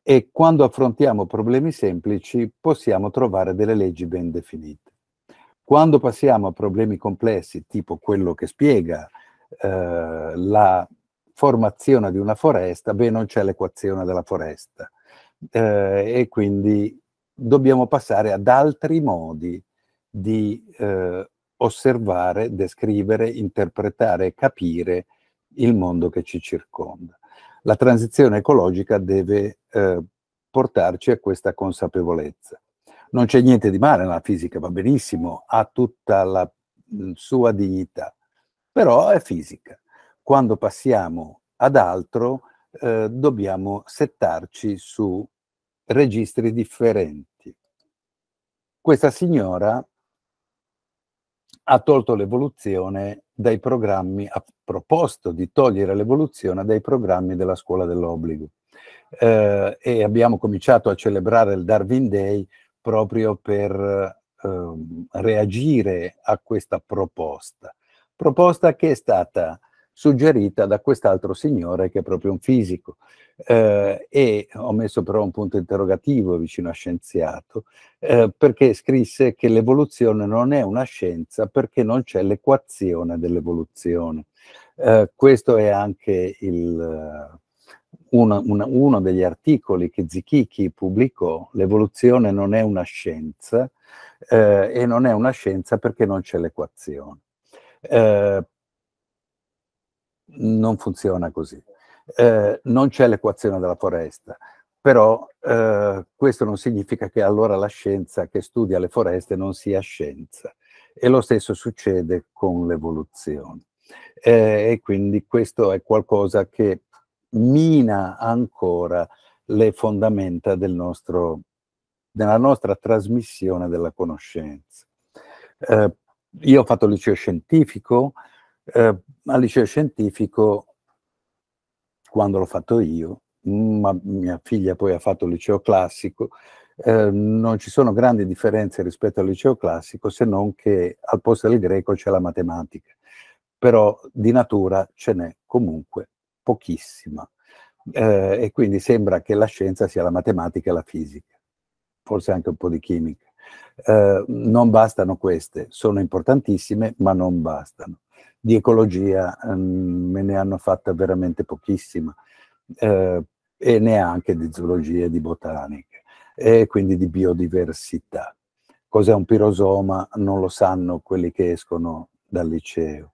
e quando affrontiamo problemi semplici possiamo trovare delle leggi ben definite. Quando passiamo a problemi complessi, tipo quello che spiega eh, la formazione di una foresta, beh non c'è l'equazione della foresta eh, e quindi dobbiamo passare ad altri modi di eh, osservare, descrivere, interpretare e capire il mondo che ci circonda. La transizione ecologica deve eh, portarci a questa consapevolezza. Non c'è niente di male nella fisica, va benissimo, ha tutta la mm, sua dignità, però è fisica. Quando passiamo ad altro eh, dobbiamo settarci su registri differenti. Questa signora ha tolto l'evoluzione dai programmi, ha proposto di togliere l'evoluzione dai programmi della scuola dell'obbligo. Eh, e abbiamo cominciato a celebrare il Darwin Day proprio per eh, reagire a questa proposta. Proposta che è stata suggerita da quest'altro signore che è proprio un fisico. Eh, e ho messo però un punto interrogativo vicino a scienziato, eh, perché scrisse che l'evoluzione non è una scienza perché non c'è l'equazione dell'evoluzione. Eh, questo è anche il, una, una, uno degli articoli che Zichichi pubblicò, l'evoluzione non è una scienza eh, e non è una scienza perché non c'è l'equazione. Eh, non funziona così. Eh, non c'è l'equazione della foresta, però eh, questo non significa che allora la scienza che studia le foreste non sia scienza. E lo stesso succede con l'evoluzione. Eh, e quindi questo è qualcosa che mina ancora le fondamenta del nostro, della nostra trasmissione della conoscenza. Eh, io ho fatto liceo scientifico, eh, al liceo scientifico, quando l'ho fatto io, ma mia figlia poi ha fatto il liceo classico, eh, non ci sono grandi differenze rispetto al liceo classico se non che al posto del greco c'è la matematica, però di natura ce n'è comunque pochissima eh, e quindi sembra che la scienza sia la matematica e la fisica, forse anche un po' di chimica. Eh, non bastano queste, sono importantissime ma non bastano di ecologia mh, ehm, me ne hanno fatta veramente pochissima eh, e neanche di zoologia e di botanica e quindi di biodiversità. Cos'è un pirosoma? Non lo sanno quelli che escono dal liceo.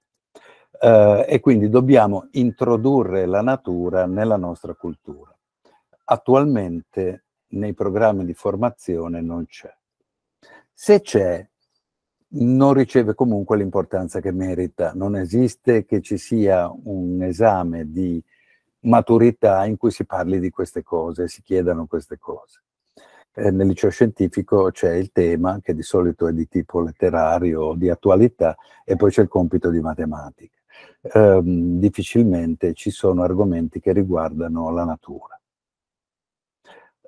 Eh, e quindi dobbiamo introdurre la natura nella nostra cultura. Attualmente nei programmi di formazione non c'è. Se c'è, non riceve comunque l'importanza che merita. Non esiste che ci sia un esame di maturità in cui si parli di queste cose, si chiedano queste cose. Eh, nel liceo scientifico c'è il tema, che di solito è di tipo letterario o di attualità, e poi c'è il compito di matematica. Eh, difficilmente ci sono argomenti che riguardano la natura.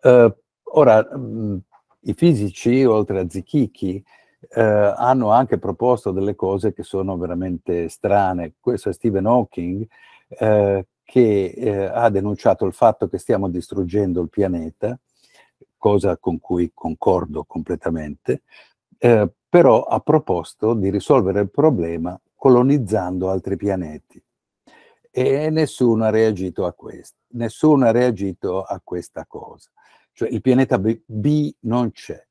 Eh, ora, mh, mm, i fisici, oltre a Zichichi, eh, hanno anche proposto delle cose che sono veramente strane. Questo è Stephen Hawking eh, che eh, ha denunciato il fatto che stiamo distruggendo il pianeta, cosa con cui concordo completamente, eh, però ha proposto di risolvere il problema colonizzando altri pianeti. E nessuno ha reagito a questo, nessuno ha reagito a questa cosa. Cioè il pianeta B, B non c'è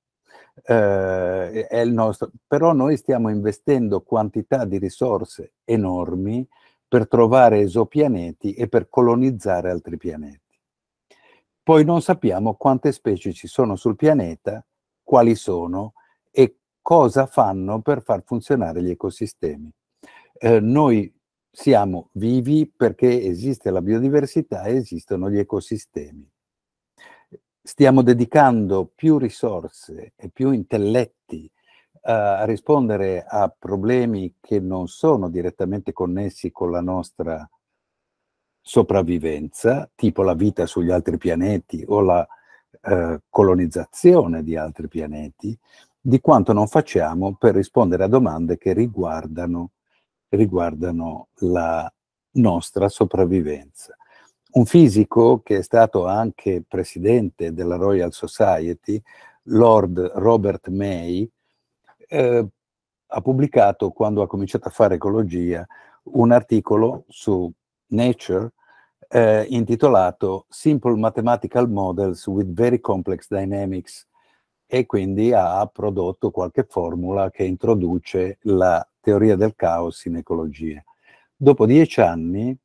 eh, è il nostro. Però noi stiamo investendo quantità di risorse enormi per trovare esopianeti e per colonizzare altri pianeti. Poi non sappiamo quante specie ci sono sul pianeta, quali sono e cosa fanno per far funzionare gli ecosistemi. Eh, noi siamo vivi perché esiste la biodiversità e esistono gli ecosistemi stiamo dedicando più risorse e più intelletti eh, a rispondere a problemi che non sono direttamente connessi con la nostra sopravvivenza, tipo la vita sugli altri pianeti o la eh, colonizzazione di altri pianeti, di quanto non facciamo per rispondere a domande che riguardano, riguardano la nostra sopravvivenza un fisico che è stato anche presidente della Royal Society, Lord Robert May, eh, ha pubblicato, quando ha cominciato a fare ecologia, un articolo su Nature eh, intitolato Simple Mathematical Models with Very Complex Dynamics e quindi ha prodotto qualche formula che introduce la teoria del caos in ecologia. Dopo dieci anni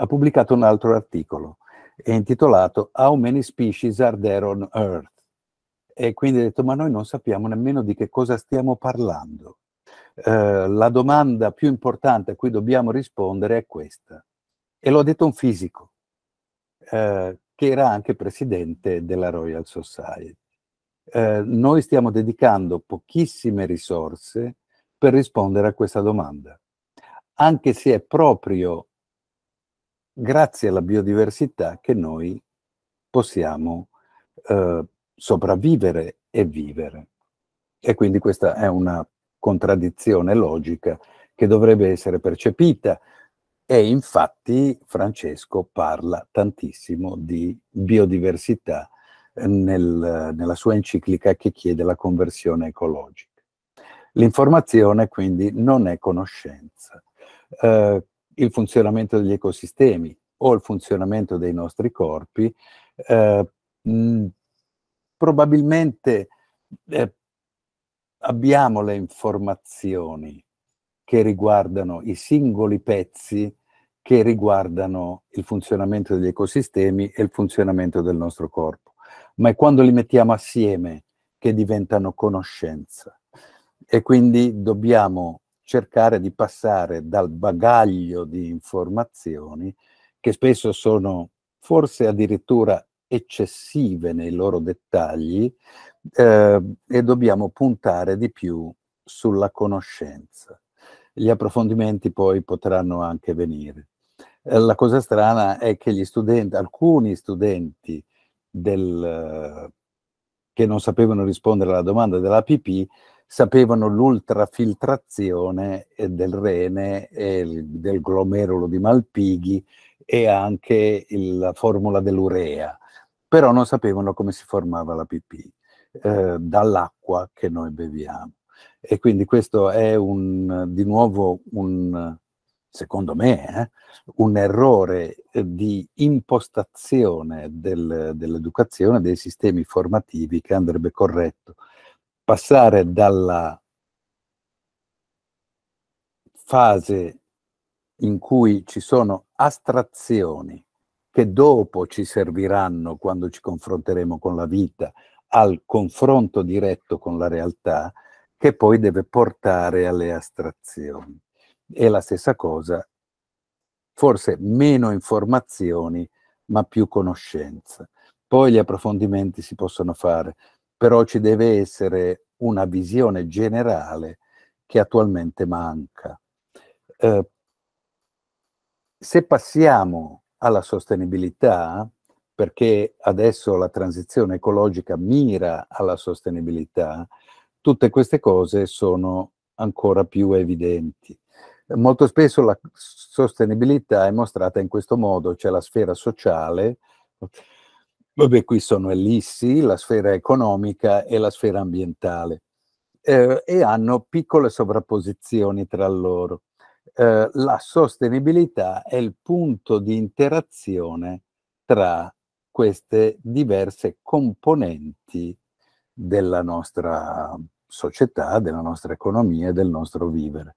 ha pubblicato un altro articolo intitolato How many species are there on Earth? E quindi ha detto, ma noi non sappiamo nemmeno di che cosa stiamo parlando. Eh, la domanda più importante a cui dobbiamo rispondere è questa. E lo ha detto un fisico, eh, che era anche presidente della Royal Society. Eh, noi stiamo dedicando pochissime risorse per rispondere a questa domanda, anche se è proprio grazie alla biodiversità che noi possiamo eh, sopravvivere e vivere. E quindi questa è una contraddizione logica che dovrebbe essere percepita e infatti Francesco parla tantissimo di biodiversità nel, nella sua enciclica che chiede la conversione ecologica. L'informazione quindi non è conoscenza. Eh, il funzionamento degli ecosistemi o il funzionamento dei nostri corpi, eh, mh, probabilmente eh, abbiamo le informazioni che riguardano i singoli pezzi che riguardano il funzionamento degli ecosistemi e il funzionamento del nostro corpo, ma è quando li mettiamo assieme che diventano conoscenza e quindi dobbiamo cercare di passare dal bagaglio di informazioni che spesso sono forse addirittura eccessive nei loro dettagli eh, e dobbiamo puntare di più sulla conoscenza. Gli approfondimenti poi potranno anche venire. Eh, la cosa strana è che studenti, alcuni studenti del, che non sapevano rispondere alla domanda dell'APP sapevano l'ultrafiltrazione eh, del rene e del glomerulo di Malpighi e anche la formula dell'urea, però non sapevano come si formava la pipì eh, dall'acqua che noi beviamo. E quindi questo è un, di nuovo un, secondo me, eh, un errore di impostazione del, dell'educazione, dei sistemi formativi che andrebbe corretto passare dalla fase in cui ci sono astrazioni che dopo ci serviranno quando ci confronteremo con la vita, al confronto diretto con la realtà, che poi deve portare alle astrazioni. E la stessa cosa, forse meno informazioni, ma più conoscenza. Poi gli approfondimenti si possono fare però ci deve essere una visione generale che attualmente manca. Eh, se passiamo alla sostenibilità, perché adesso la transizione ecologica mira alla sostenibilità, tutte queste cose sono ancora più evidenti. Molto spesso la sostenibilità è mostrata in questo modo, c'è la sfera sociale, Vabbè, qui sono ellissi, la sfera economica e la sfera ambientale eh, e hanno piccole sovrapposizioni tra loro. Eh, la sostenibilità è il punto di interazione tra queste diverse componenti della nostra società, della nostra economia e del nostro vivere.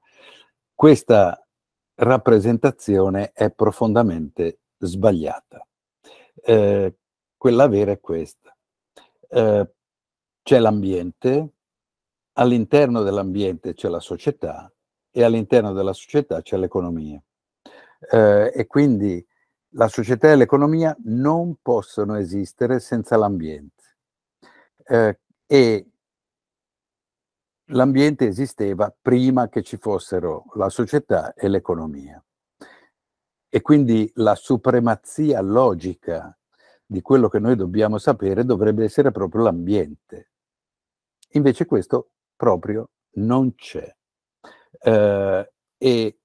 Questa rappresentazione è profondamente sbagliata. Eh, quella vera è questa. Eh, c'è l'ambiente, all'interno dell'ambiente c'è la società e all'interno della società c'è l'economia. Eh, e quindi la società e l'economia non possono esistere senza l'ambiente. Eh, e l'ambiente esisteva prima che ci fossero la società e l'economia. E quindi la supremazia logica di quello che noi dobbiamo sapere dovrebbe essere proprio l'ambiente. Invece questo proprio non c'è. Eh, e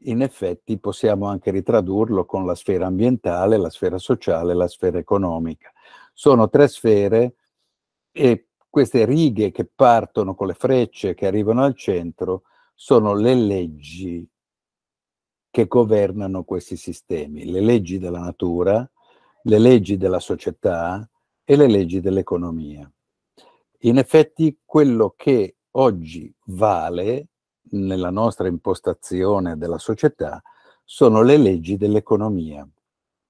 in effetti possiamo anche ritradurlo con la sfera ambientale, la sfera sociale, la sfera economica. Sono tre sfere e queste righe che partono con le frecce che arrivano al centro sono le leggi che governano questi sistemi, le leggi della natura, le leggi della società e le leggi dell'economia. In effetti quello che oggi vale nella nostra impostazione della società sono le leggi dell'economia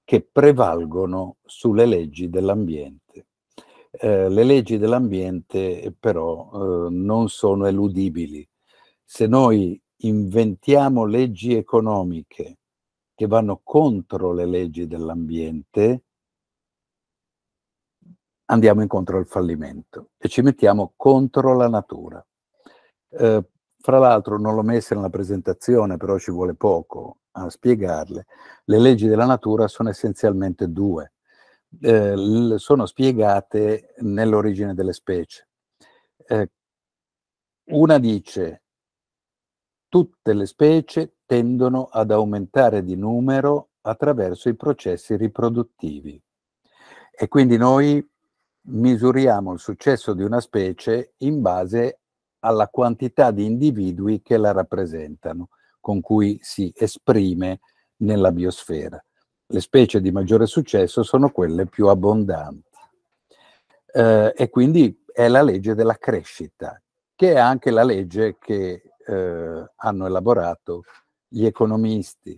che prevalgono sulle leggi dell'ambiente. Eh, le leggi dell'ambiente però eh, non sono eludibili. Se noi inventiamo leggi economiche che vanno contro le leggi dell'ambiente, andiamo incontro al fallimento e ci mettiamo contro la natura. Eh, fra l'altro non l'ho messa nella presentazione, però ci vuole poco a spiegarle. Le leggi della natura sono essenzialmente due. Eh, sono spiegate nell'origine delle specie. Eh, una dice tutte le specie tendono ad aumentare di numero attraverso i processi riproduttivi. E quindi noi misuriamo il successo di una specie in base alla quantità di individui che la rappresentano, con cui si esprime nella biosfera. Le specie di maggiore successo sono quelle più abbondanti. Eh, e quindi è la legge della crescita, che è anche la legge che eh, hanno elaborato gli economisti.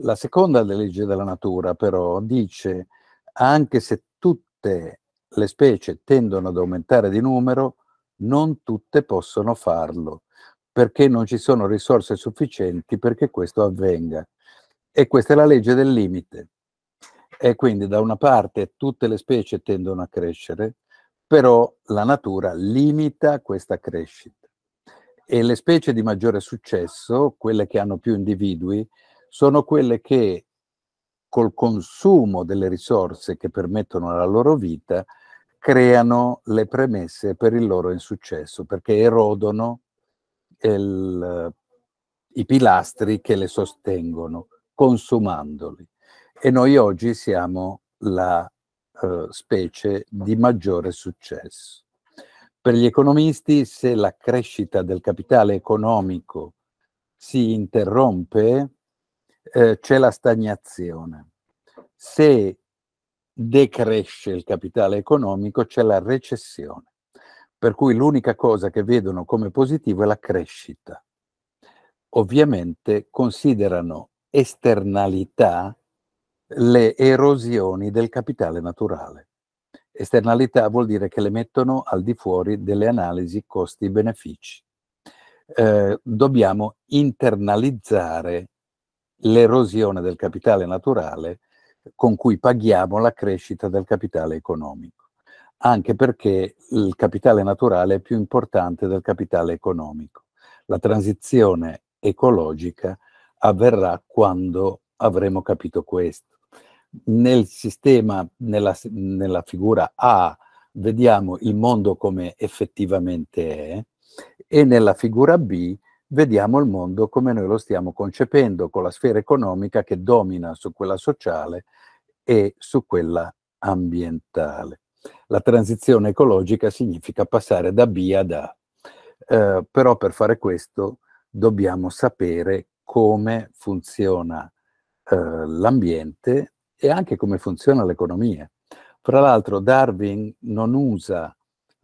La seconda legge della natura però dice anche se tutte le specie tendono ad aumentare di numero, non tutte possono farlo, perché non ci sono risorse sufficienti perché questo avvenga. E questa è la legge del limite. E quindi da una parte tutte le specie tendono a crescere, però la natura limita questa crescita. E le specie di maggiore successo, quelle che hanno più individui, sono quelle che col consumo delle risorse che permettono la loro vita creano le premesse per il loro insuccesso, perché erodono il, i pilastri che le sostengono, consumandoli. E noi oggi siamo la eh, specie di maggiore successo. Per gli economisti, se la crescita del capitale economico si interrompe, eh, c'è la stagnazione. Se decresce il capitale economico, c'è la recessione. Per cui l'unica cosa che vedono come positivo è la crescita. Ovviamente considerano esternalità le erosioni del capitale naturale. Esternalità vuol dire che le mettono al di fuori delle analisi costi-benefici. Eh, dobbiamo internalizzare l'erosione del capitale naturale con cui paghiamo la crescita del capitale economico, anche perché il capitale naturale è più importante del capitale economico. La transizione ecologica avverrà quando avremo capito questo. Nel sistema, nella, nella figura A, vediamo il mondo come effettivamente è e nella figura B vediamo il mondo come noi lo stiamo concependo, con la sfera economica che domina su quella sociale e su quella ambientale. La transizione ecologica significa passare da B ad A, eh, però per fare questo dobbiamo sapere come funziona eh, l'ambiente e anche come funziona l'economia. Fra l'altro Darwin non usa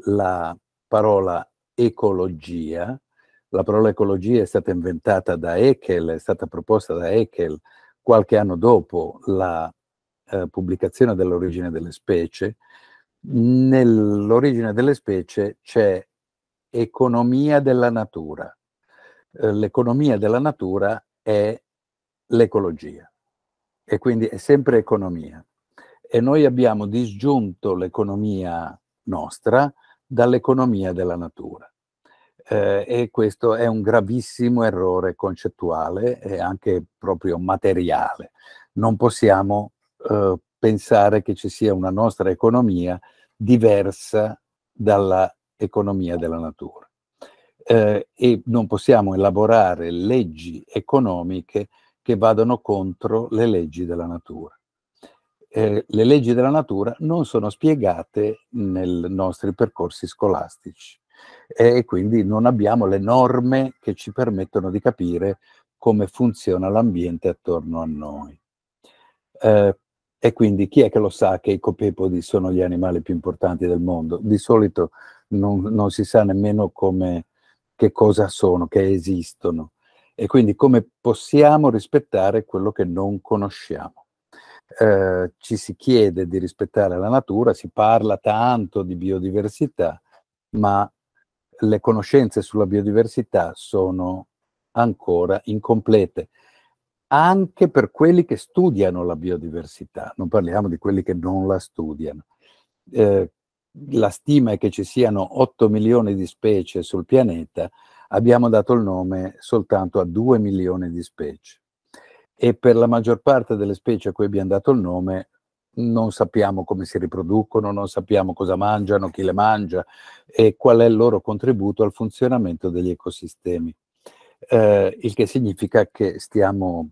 la parola ecologia, la parola ecologia è stata inventata da Haeckel, è stata proposta da Haeckel qualche anno dopo la eh, pubblicazione dell'origine delle specie. Nell'origine delle specie c'è economia della natura. Eh, l'economia della natura è l'ecologia e quindi è sempre economia. E noi abbiamo disgiunto l'economia nostra dall'economia della natura eh, e questo è un gravissimo errore concettuale e anche proprio materiale. Non possiamo eh, pensare che ci sia una nostra economia diversa dall'economia della natura. Eh, e non possiamo elaborare leggi economiche che vadano contro le leggi della natura. Eh, le leggi della natura non sono spiegate nei nostri percorsi scolastici e quindi non abbiamo le norme che ci permettono di capire come funziona l'ambiente attorno a noi. Eh, e quindi chi è che lo sa che i copepodi sono gli animali più importanti del mondo? Di solito non, non si sa nemmeno come, che cosa sono, che esistono. E quindi come possiamo rispettare quello che non conosciamo? Eh, ci si chiede di rispettare la natura, si parla tanto di biodiversità, ma le conoscenze sulla biodiversità sono ancora incomplete, anche per quelli che studiano la biodiversità, non parliamo di quelli che non la studiano. Eh, la stima è che ci siano 8 milioni di specie sul pianeta, abbiamo dato il nome soltanto a 2 milioni di specie e per la maggior parte delle specie a cui abbiamo dato il nome non sappiamo come si riproducono, non sappiamo cosa mangiano, chi le mangia e qual è il loro contributo al funzionamento degli ecosistemi. Eh, il che significa che stiamo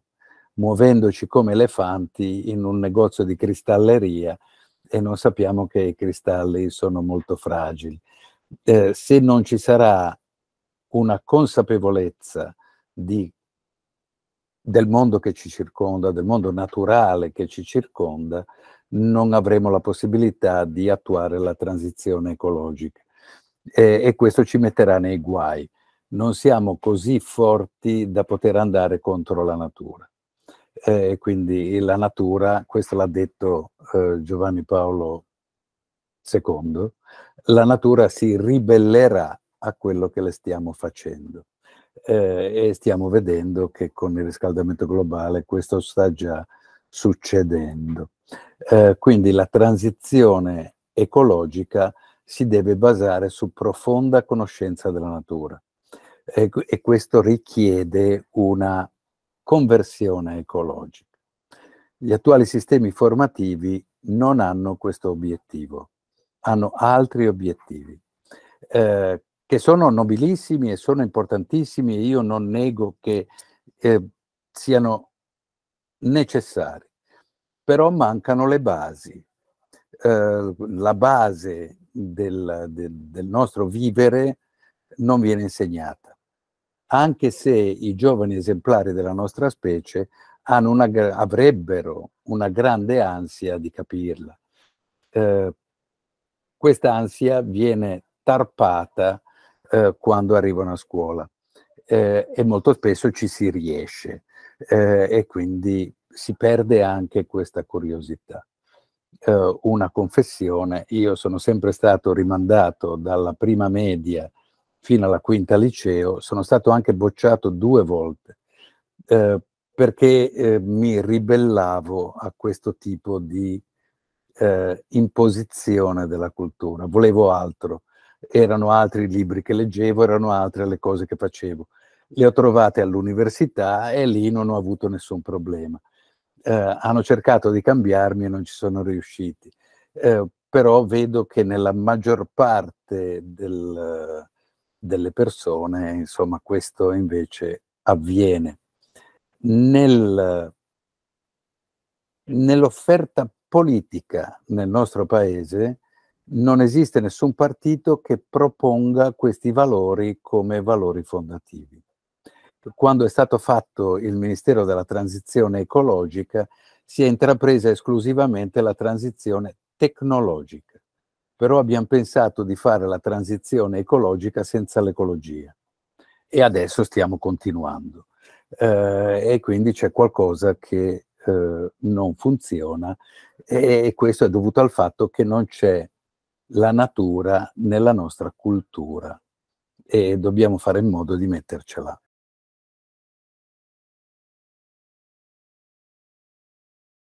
muovendoci come elefanti in un negozio di cristalleria e non sappiamo che i cristalli sono molto fragili. Eh, se non ci sarà una consapevolezza di del mondo che ci circonda, del mondo naturale che ci circonda, non avremo la possibilità di attuare la transizione ecologica e, e questo ci metterà nei guai. Non siamo così forti da poter andare contro la natura. Eh, quindi la natura, questo l'ha detto eh, Giovanni Paolo II, la natura si ribellerà a quello che le stiamo facendo eh, e stiamo vedendo che con il riscaldamento globale questo sta già succedendo. Eh, quindi la transizione ecologica si deve basare su profonda conoscenza della natura e, e questo richiede una conversione ecologica. Gli attuali sistemi formativi non hanno questo obiettivo, hanno altri obiettivi. Eh, che sono nobilissimi e sono importantissimi e io non nego che eh, siano necessari, però mancano le basi. Eh, la base del, del, del nostro vivere non viene insegnata, anche se i giovani esemplari della nostra specie una, avrebbero una grande ansia di capirla. Eh, questa ansia viene tarpata eh, quando arrivano a scuola eh, e molto spesso ci si riesce eh, e quindi si perde anche questa curiosità. Eh, una confessione, io sono sempre stato rimandato dalla prima media fino alla quinta liceo, sono stato anche bocciato due volte eh, perché eh, mi ribellavo a questo tipo di eh, imposizione della cultura, volevo altro erano altri i libri che leggevo, erano altre le cose che facevo. Le ho trovate all'università e lì non ho avuto nessun problema. Eh, hanno cercato di cambiarmi e non ci sono riusciti. Eh, però vedo che nella maggior parte del, delle persone, insomma, questo invece avviene. Nel, nell'offerta politica nel nostro paese non esiste nessun partito che proponga questi valori come valori fondativi. Quando è stato fatto il Ministero della Transizione ecologica, si è intrapresa esclusivamente la transizione tecnologica, però abbiamo pensato di fare la transizione ecologica senza l'ecologia e adesso stiamo continuando. Eh, e quindi c'è qualcosa che eh, non funziona e questo è dovuto al fatto che non c'è la natura nella nostra cultura e dobbiamo fare in modo di mettercela